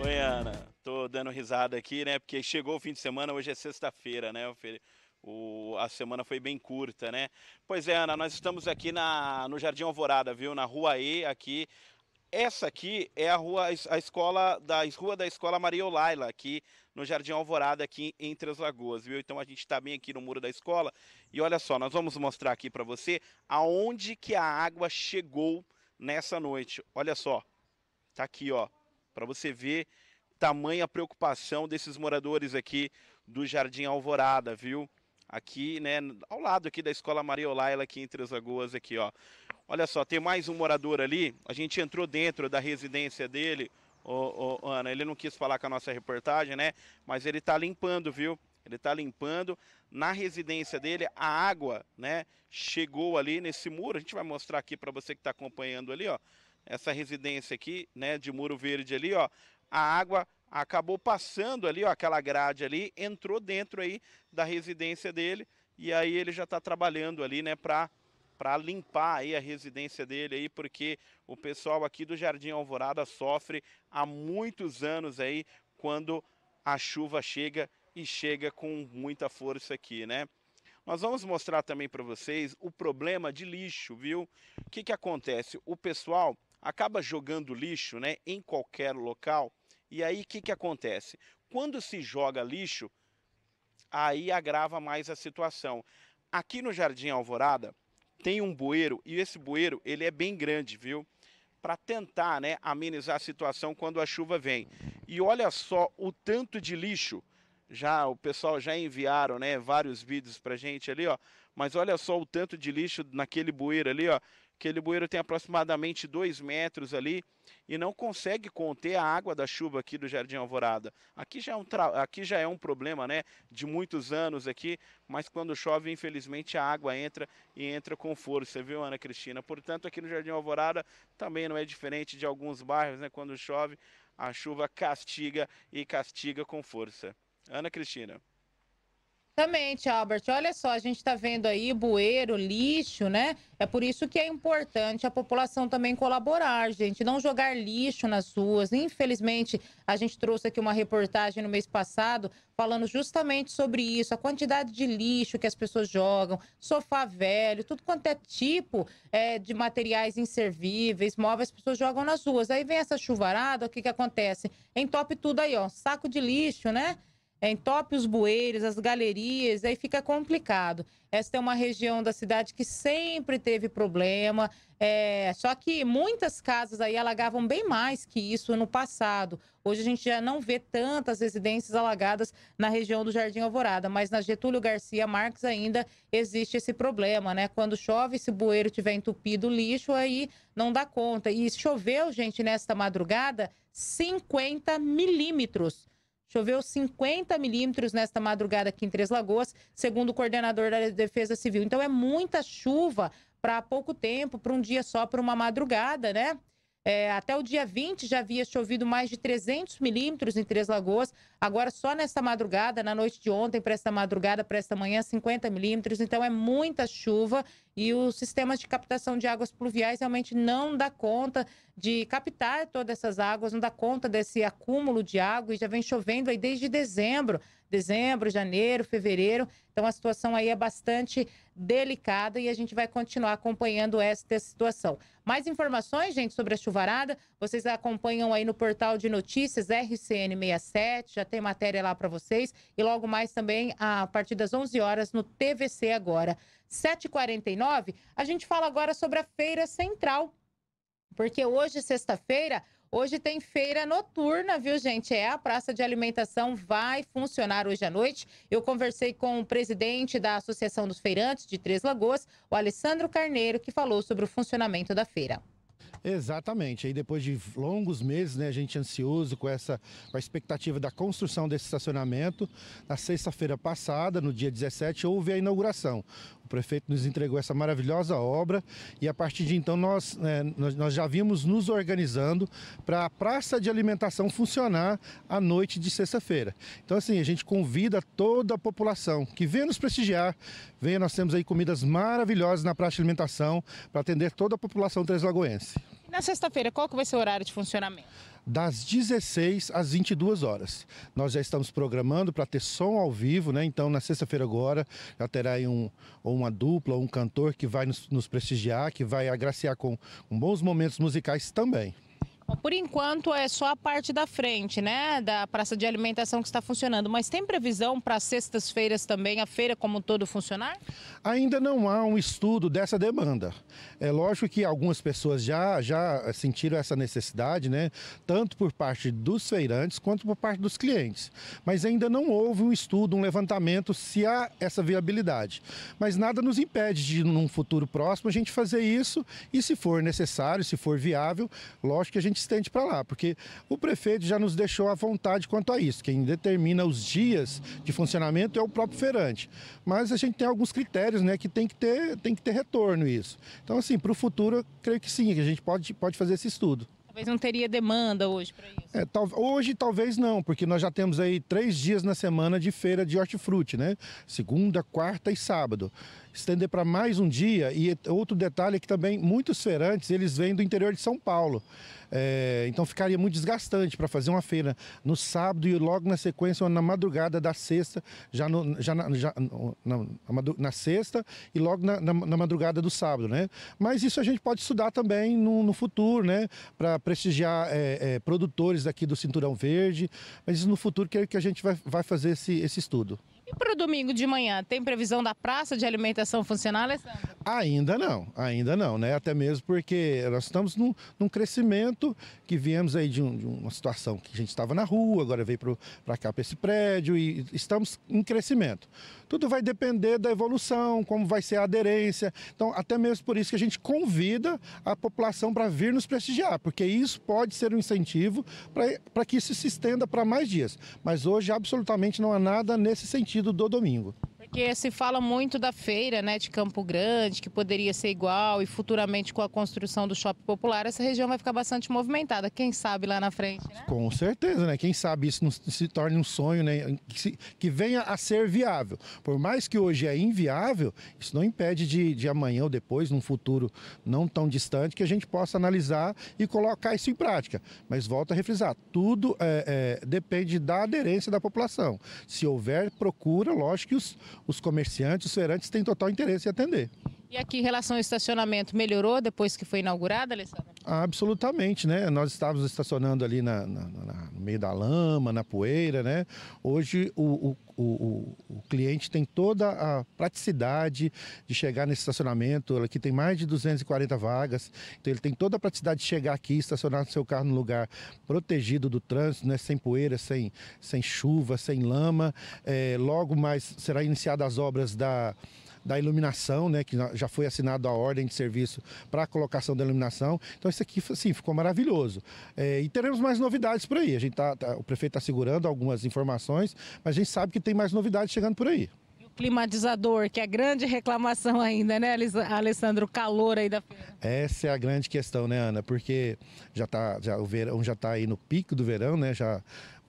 F: Oi, Ana. Tô dando risada aqui, né? Porque chegou o fim de semana, hoje é sexta-feira, né? O, a semana foi bem curta, né? Pois é, Ana, nós estamos aqui na, no Jardim Alvorada, viu? Na Rua E, aqui. Essa aqui é a rua, a escola da rua da escola Maria Olaila, aqui no Jardim Alvorada, aqui entre as lagoas, viu? Então a gente está bem aqui no muro da escola e olha só, nós vamos mostrar aqui para você aonde que a água chegou nessa noite. Olha só, tá aqui, ó, para você ver tamanha preocupação desses moradores aqui do Jardim Alvorada, viu? Aqui, né, ao lado aqui da Escola Maria Olaila, aqui entre as lagoas, aqui, ó. Olha só, tem mais um morador ali, a gente entrou dentro da residência dele, ô, ô, Ana, ele não quis falar com a nossa reportagem, né, mas ele tá limpando, viu? Ele está limpando. Na residência dele, a água, né, chegou ali nesse muro. A gente vai mostrar aqui para você que está acompanhando ali, ó. Essa residência aqui, né, de muro verde ali, ó a água acabou passando ali, ó, aquela grade ali, entrou dentro aí da residência dele e aí ele já está trabalhando ali, né, para para limpar aí a residência dele aí, porque o pessoal aqui do Jardim Alvorada sofre há muitos anos aí quando a chuva chega e chega com muita força aqui, né? Nós vamos mostrar também para vocês o problema de lixo, viu? O que, que acontece? O pessoal acaba jogando lixo né, em qualquer local e aí o que, que acontece? Quando se joga lixo, aí agrava mais a situação. Aqui no Jardim Alvorada tem um bueiro e esse bueiro ele é bem grande, viu? Para tentar né, amenizar a situação quando a chuva vem. E olha só o tanto de lixo. Já o pessoal já enviaram, né, vários vídeos para gente ali, ó. Mas olha só o tanto de lixo naquele bueiro ali, ó que ele bueiro tem aproximadamente 2 metros ali e não consegue conter a água da chuva aqui do Jardim Alvorada. Aqui já é um, tra... aqui já é um problema, né, de muitos anos aqui, mas quando chove, infelizmente, a água entra e entra com força, viu, Ana Cristina? Portanto, aqui no Jardim Alvorada também não é diferente de alguns bairros, né, quando chove, a chuva castiga e castiga com força. Ana Cristina.
B: Exatamente, Albert. Olha só, a gente está vendo aí bueiro, lixo, né? É por isso que é importante a população também colaborar, gente. Não jogar lixo nas ruas. Infelizmente, a gente trouxe aqui uma reportagem no mês passado falando justamente sobre isso, a quantidade de lixo que as pessoas jogam, sofá velho, tudo quanto é tipo é, de materiais inservíveis, móveis, as pessoas jogam nas ruas. Aí vem essa chuvarada, o que, que acontece? Entope tudo aí, ó, saco de lixo, né? É, entope os bueiros, as galerias, aí fica complicado. Esta é uma região da cidade que sempre teve problema, é, só que muitas casas aí alagavam bem mais que isso no passado. Hoje a gente já não vê tantas residências alagadas na região do Jardim Alvorada, mas na Getúlio Garcia Marques ainda existe esse problema, né? Quando chove, se o bueiro tiver entupido lixo, aí não dá conta. E choveu, gente, nesta madrugada, 50 milímetros. Choveu 50 milímetros nesta madrugada aqui em Três Lagoas, segundo o coordenador da Defesa Civil. Então é muita chuva para pouco tempo, para um dia só, para uma madrugada, né? É, até o dia 20 já havia chovido mais de 300 milímetros em Três Lagoas. Agora, só nessa madrugada, na noite de ontem, para esta madrugada, para esta manhã, 50 milímetros. Então, é muita chuva e os sistemas de captação de águas pluviais realmente não dá conta de captar todas essas águas, não dá conta desse acúmulo de água e já vem chovendo aí desde dezembro, dezembro, janeiro, fevereiro. Então a situação aí é bastante delicada e a gente vai continuar acompanhando esta situação. Mais informações, gente, sobre a chuvarada, vocês acompanham aí no portal de notícias RCN67, já tem matéria lá para vocês e logo mais também a partir das 11 horas no TVC agora. 7h49, a gente fala agora sobre a Feira Central porque hoje, sexta-feira, hoje tem feira noturna, viu, gente? É, a praça de alimentação vai funcionar hoje à noite. Eu conversei com o presidente da Associação dos Feirantes de Três Lagoas, o Alessandro Carneiro, que falou sobre o funcionamento da feira.
M: Exatamente. Aí depois de longos meses, né, a gente ansioso com essa com a expectativa da construção desse estacionamento, na sexta-feira passada, no dia 17, houve a inauguração prefeito nos entregou essa maravilhosa obra e a partir de então nós, né, nós, nós, já vimos nos organizando para a praça de alimentação funcionar à noite de sexta-feira. Então, assim, a gente convida toda a população que venha nos prestigiar, venha, nós temos aí comidas maravilhosas na praça de alimentação para atender toda a população lagoense.
B: Na sexta-feira, qual que vai ser o horário de funcionamento?
M: das 16 às 22 horas. Nós já estamos programando para ter som ao vivo, né? Então, na sexta-feira agora, já terá aí um, ou uma dupla, ou um cantor que vai nos, nos prestigiar, que vai agraciar com, com bons momentos musicais também.
B: Por enquanto é só a parte da frente, né, da praça de alimentação que está funcionando, mas tem previsão para sextas-feiras também a feira como um todo funcionar?
M: Ainda não há um estudo dessa demanda. É lógico que algumas pessoas já já sentiram essa necessidade, né, tanto por parte dos feirantes quanto por parte dos clientes, mas ainda não houve um estudo, um levantamento se há essa viabilidade. Mas nada nos impede de num futuro próximo a gente fazer isso e se for necessário, se for viável, lógico que a gente distante para lá, porque o prefeito já nos deixou à vontade quanto a isso. Quem determina os dias de funcionamento é o próprio feirante. Mas a gente tem alguns critérios né, que tem que ter, tem que ter retorno isso. Então, assim, para o futuro, creio que sim, que a gente pode, pode fazer esse estudo.
B: Talvez não teria demanda hoje para isso. É, tal, hoje talvez
M: não, porque nós já temos aí três dias na semana de feira de hortifruti, né? Segunda, quarta e sábado. Estender para mais um dia e outro detalhe é que também muitos feirantes eles vêm do interior de São Paulo. É, então ficaria muito desgastante para fazer uma feira no sábado e logo na sequência, na madrugada da sexta, já, no, já, na, já na, na, sexta e logo na, na, madrugada do sábado, né? Mas isso a gente pode estudar também no, no futuro, né? Para prestigiar é, é, produtores daqui do Cinturão Verde, mas isso no futuro que, que a gente vai, vai fazer esse, esse estudo.
B: E para o domingo de manhã, tem previsão da praça de alimentação funcionar, Alessandro?
M: Ainda não, ainda não, né? Até mesmo porque nós estamos num, num crescimento que viemos aí de, um, de, uma situação que a gente estava na rua, agora veio para cá para esse prédio e estamos em crescimento. Tudo vai depender da evolução, como vai ser a aderência. Então, até mesmo por isso que a gente convida a população para vir nos prestigiar, porque isso pode ser um incentivo para que isso se estenda para mais dias. Mas hoje, absolutamente, não há nada nesse sentido do domingo.
B: Porque se fala muito da feira né, de Campo Grande, que poderia ser igual, e futuramente com a construção do shopping popular, essa região vai ficar bastante movimentada. Quem sabe lá na frente,
M: né? Com certeza, né? Quem sabe isso não se torne um sonho, né? Que, se, que venha a ser viável. Por mais que hoje é inviável, isso não impede de, de amanhã ou depois, num futuro não tão distante, que a gente possa analisar e colocar isso em prática. Mas volto a refrisar, tudo é, é, depende da aderência da população. Se houver procura, lógico que os, os comerciantes, os feirantes têm total interesse em atender.
B: E aqui em relação ao estacionamento, melhorou depois que foi inaugurada, Alessandra?
M: Ah, absolutamente, né? Nós estávamos estacionando ali na, na, na, no meio da lama, na poeira, né? Hoje o, o, o, o, cliente tem toda a praticidade de chegar nesse estacionamento. Aqui tem mais de 240 vagas, então ele tem toda a praticidade de chegar aqui, estacionar seu carro no lugar protegido do trânsito, né? Sem poeira, sem, sem chuva, sem lama. É, logo mais será iniciada as obras da da iluminação, né, que já foi assinado a ordem de serviço para a colocação da iluminação. Então isso aqui, assim ficou maravilhoso. É, e teremos mais novidades por aí. A gente tá, tá o prefeito está segurando algumas informações, mas a gente sabe que tem mais novidades chegando por aí
B: climatizador, que é grande reclamação ainda, né, Alessandro? O calor aí da feira.
M: Essa é a grande questão, né, Ana? Porque já tá, já, o verão já está aí no pico do verão, né? Já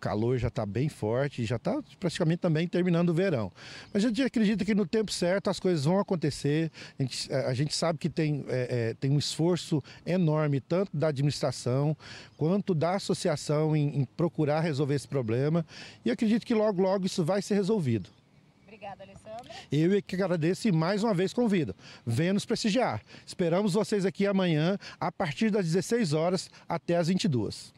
M: calor já está bem forte, já está praticamente também terminando o verão. Mas a gente acredita que no tempo certo as coisas vão acontecer. A gente, a gente sabe que tem, é, é, tem um esforço enorme, tanto da administração quanto da associação, em, em procurar resolver esse problema. E acredito que logo, logo isso vai ser resolvido. Obrigada, Alessandra. Eu é que agradeço e mais uma vez convido. Venha nos prestigiar. Esperamos vocês aqui amanhã, a partir das 16 horas até as 22.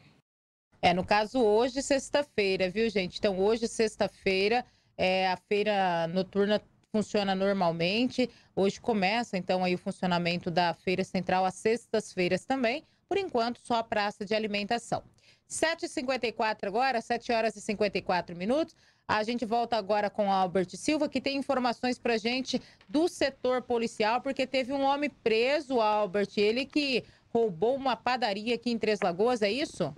B: É, no caso, hoje, sexta-feira, viu, gente? Então, hoje, sexta-feira, é, a feira noturna funciona normalmente. Hoje começa, então, aí o funcionamento da feira central às sextas-feiras também. Por enquanto, só a praça de alimentação. 7h54 agora, 7 horas e 54 minutos. A gente volta agora com Albert Silva, que tem informações pra gente do setor policial, porque teve um homem preso, Albert, ele que roubou uma padaria aqui em Três Lagoas, é isso?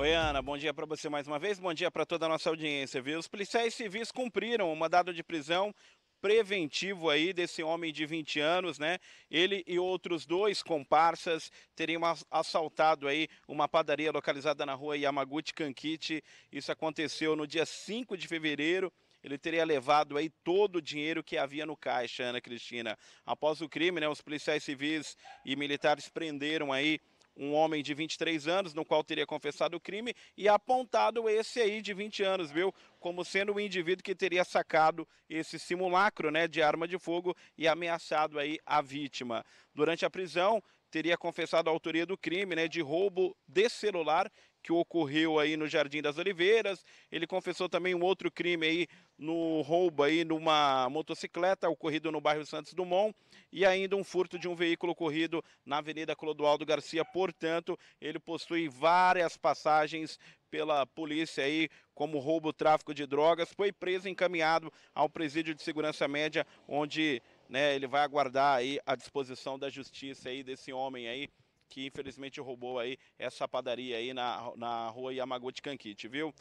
F: Oi, Ana, bom dia para você mais uma vez, bom dia para toda a nossa audiência, viu? Os policiais civis cumpriram o mandado de prisão preventivo aí desse homem de 20 anos, né? Ele e outros dois comparsas teriam assaltado aí uma padaria localizada na rua Yamaguchi Kankichi. Isso aconteceu no dia 5 de fevereiro. Ele teria levado aí todo o dinheiro que havia no caixa, Ana Cristina. Após o crime, né, os policiais civis e militares prenderam aí um homem de 23 anos, no qual teria confessado o crime, e apontado esse aí de 20 anos, viu? Como sendo o indivíduo que teria sacado esse simulacro né, de arma de fogo e ameaçado aí a vítima. Durante a prisão, teria confessado a autoria do crime né, de roubo de celular que ocorreu aí no Jardim das Oliveiras. Ele confessou também um outro crime aí no roubo aí numa motocicleta ocorrido no bairro Santos Dumont e ainda um furto de um veículo ocorrido na Avenida Clodoaldo Garcia. Portanto, ele possui várias passagens pela polícia aí como roubo, tráfico de drogas, foi preso e encaminhado ao presídio de segurança média, onde né, ele vai aguardar aí a disposição da justiça aí desse homem aí que infelizmente roubou aí essa padaria aí na, na rua Yamaguchi Kankichi, viu?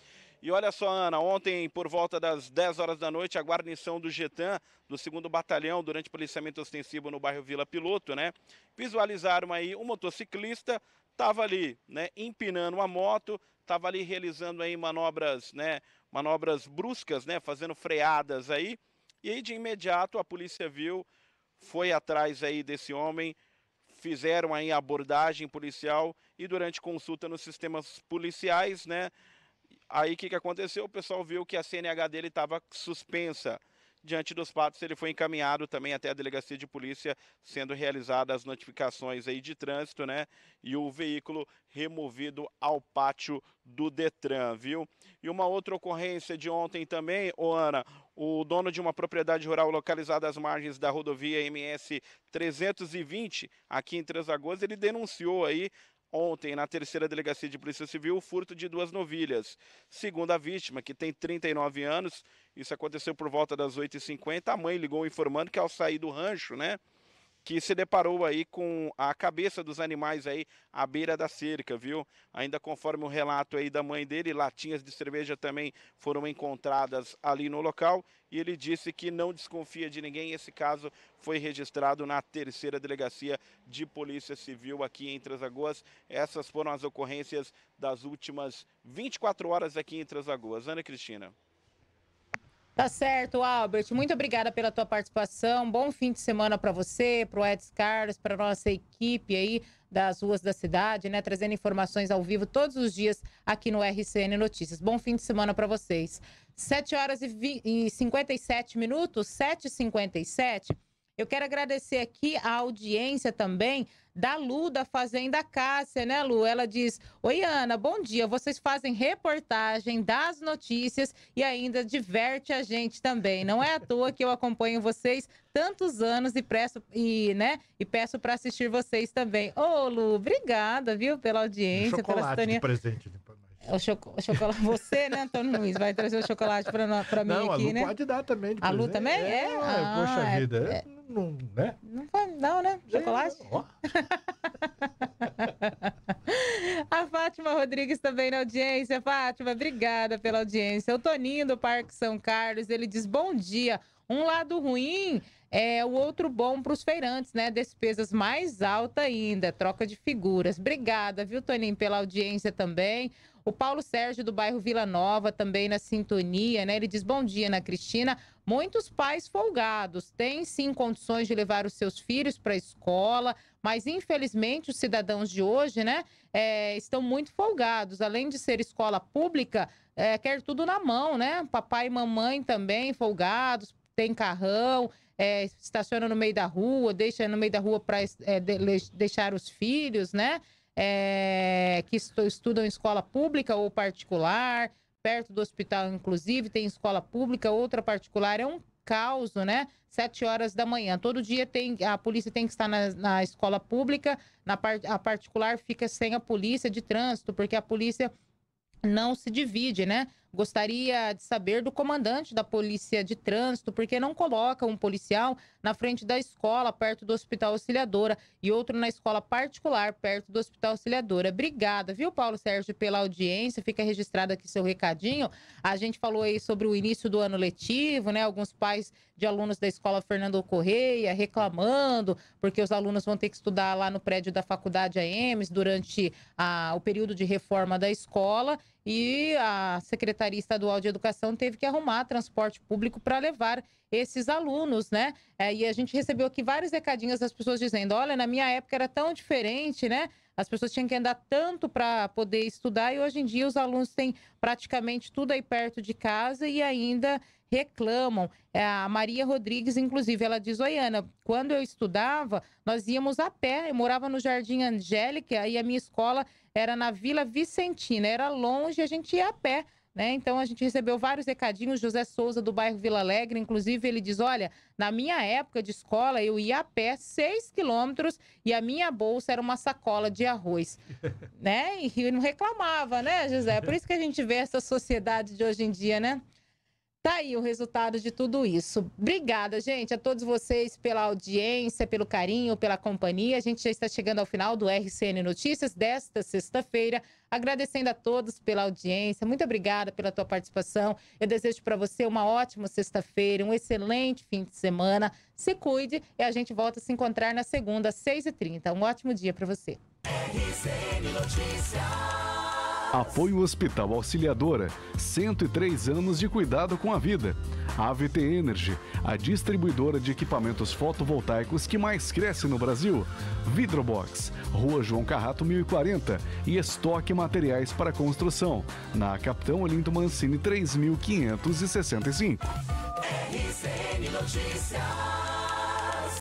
F: E olha só, Ana, ontem, por volta das 10 horas da noite, a guarnição do Getan, do 2 Batalhão, durante policiamento ostensivo no bairro Vila Piloto, né? Visualizaram aí um motociclista, estava ali, né, empinando a moto, estava ali realizando aí manobras, né, manobras bruscas, né, fazendo freadas aí. E aí, de imediato, a polícia viu, foi atrás aí desse homem, fizeram aí abordagem policial e durante consulta nos sistemas policiais, né, Aí o que, que aconteceu? O pessoal viu que a CNH dele estava suspensa. Diante dos fatos, ele foi encaminhado também até a delegacia de polícia, sendo realizadas as notificações aí de trânsito, né? E o veículo removido ao pátio do Detran, viu? E uma outra ocorrência de ontem também, ô Ana, o dono de uma propriedade rural localizada às margens da rodovia MS 320, aqui em Transagoas, ele denunciou aí Ontem, na terceira delegacia de Polícia Civil, o furto de duas novilhas. Segundo a vítima, que tem 39 anos, isso aconteceu por volta das 8h50. A mãe ligou informando que ao sair do rancho, né? que se deparou aí com a cabeça dos animais aí à beira da cerca, viu? Ainda conforme o relato aí da mãe dele, latinhas de cerveja também foram encontradas ali no local e ele disse que não desconfia de ninguém. Esse caso foi registrado na terceira delegacia de Polícia Civil aqui em Três Essas foram as ocorrências das últimas 24 horas aqui em Três Ana Cristina.
B: Tá certo, Albert. Muito obrigada pela tua participação. Bom fim de semana para você, para o Edson Carlos, para nossa equipe aí das ruas da cidade, né? Trazendo informações ao vivo todos os dias aqui no RCN Notícias. Bom fim de semana para vocês. 7 horas e, vi... e 57 minutos, 7h57. Eu quero agradecer aqui a audiência também da Lu, da Fazenda Cássia, né, Lu? Ela diz: Oi, Ana, bom dia. Vocês fazem reportagem das notícias e ainda diverte a gente também. Não é à toa que eu acompanho vocês tantos anos e, preço, e, né, e peço para assistir vocês também. Ô, Lu, obrigada, viu, pela audiência, um pela sintonia. De
E: presente, depois.
B: Né? o, cho chocolate. Você, né, Antônio Luiz, vai trazer o chocolate para mim não, aqui, né? pode dar também. A Lu também? É, é, ah, poxa é, vida. É, não, né? Não, foi, não né? Chocolate? a Fátima Rodrigues também na audiência. Fátima, obrigada pela audiência. O Toninho do Parque São Carlos, ele diz: bom dia. Um lado ruim é o outro bom para os feirantes, né? Despesas mais alta ainda, troca de figuras. Obrigada, viu, Toninho, pela audiência também. O Paulo Sérgio, do bairro Vila Nova, também na sintonia, né? Ele diz: Bom dia, Ana Cristina. Muitos pais folgados têm sim condições de levar os seus filhos para a escola, mas infelizmente os cidadãos de hoje, né, é, estão muito folgados. Além de ser escola pública, é, quer tudo na mão, né? Papai e mamãe também folgados, tem carrão, é, estaciona no meio da rua, deixa no meio da rua para é, de, deixar os filhos, né? é, que estudam em escola pública ou particular, perto do hospital, inclusive, tem escola pública, outra particular. É um caos, né? Sete horas da manhã. Todo dia tem a polícia tem que estar na, na escola pública, na par, a particular fica sem a polícia de trânsito, porque a polícia não se divide, né? Gostaria de saber do comandante da Polícia de Trânsito por que não coloca um policial na frente da escola, perto do Hospital Auxiliadora, e outro na escola particular, perto do Hospital Auxiliadora. Obrigada, viu, Paulo Sérgio, pela audiência. Fica registrado aqui seu recadinho. A gente falou aí sobre o início do ano letivo, né? Alguns pais de alunos da escola Fernando Correia reclamando, porque os alunos vão ter que estudar lá no prédio da faculdade AEMES durante a, o período de reforma da escola e a Secretaria Estadual de Educação teve que arrumar transporte público para levar esses alunos, né? É, e a gente recebeu aqui vários recadinhos das pessoas dizendo: olha, na minha época era tão diferente, né? As pessoas tinham que andar tanto para poder estudar e hoje em dia os alunos têm praticamente tudo aí perto de casa e ainda reclamam. É, a Maria Rodrigues, inclusive, ela diz: Oi, Ana, quando eu estudava, nós íamos a pé. Eu morava no Jardim Angélica e a minha escola era na Vila Vicentina, era longe, a gente ia a pé. Né? Então a gente recebeu vários recadinhos, José Souza do bairro Vila Alegre, inclusive ele diz, olha, na minha época de escola eu ia a pé 6 quilômetros e a minha bolsa era uma sacola de arroz, né? E não reclamava, né, José? Por isso que a gente vê essa sociedade de hoje em dia, né? Tá aí o resultado de tudo isso. Obrigada, gente, a todos vocês pela audiência, pelo carinho, pela companhia. A gente já está chegando ao final do RCN Notícias desta sexta-feira. Agradecendo a todos pela audiência. Muito obrigada pela tua participação. Eu desejo para você uma ótima sexta-feira, um excelente fim de semana. Se cuide e a gente volta a se encontrar na segunda, às 6h30. Um ótimo dia para você.
I: RCN Notícias. Apoio Hospital Auxiliadora, 103 anos de cuidado com a vida. A AVT Energy, a distribuidora de equipamentos fotovoltaicos que mais cresce no Brasil. Vidrobox, Rua João Carrato 1040 e estoque materiais para construção, na Capitão Olinto Mancini 3565.
A: RCN Notícias.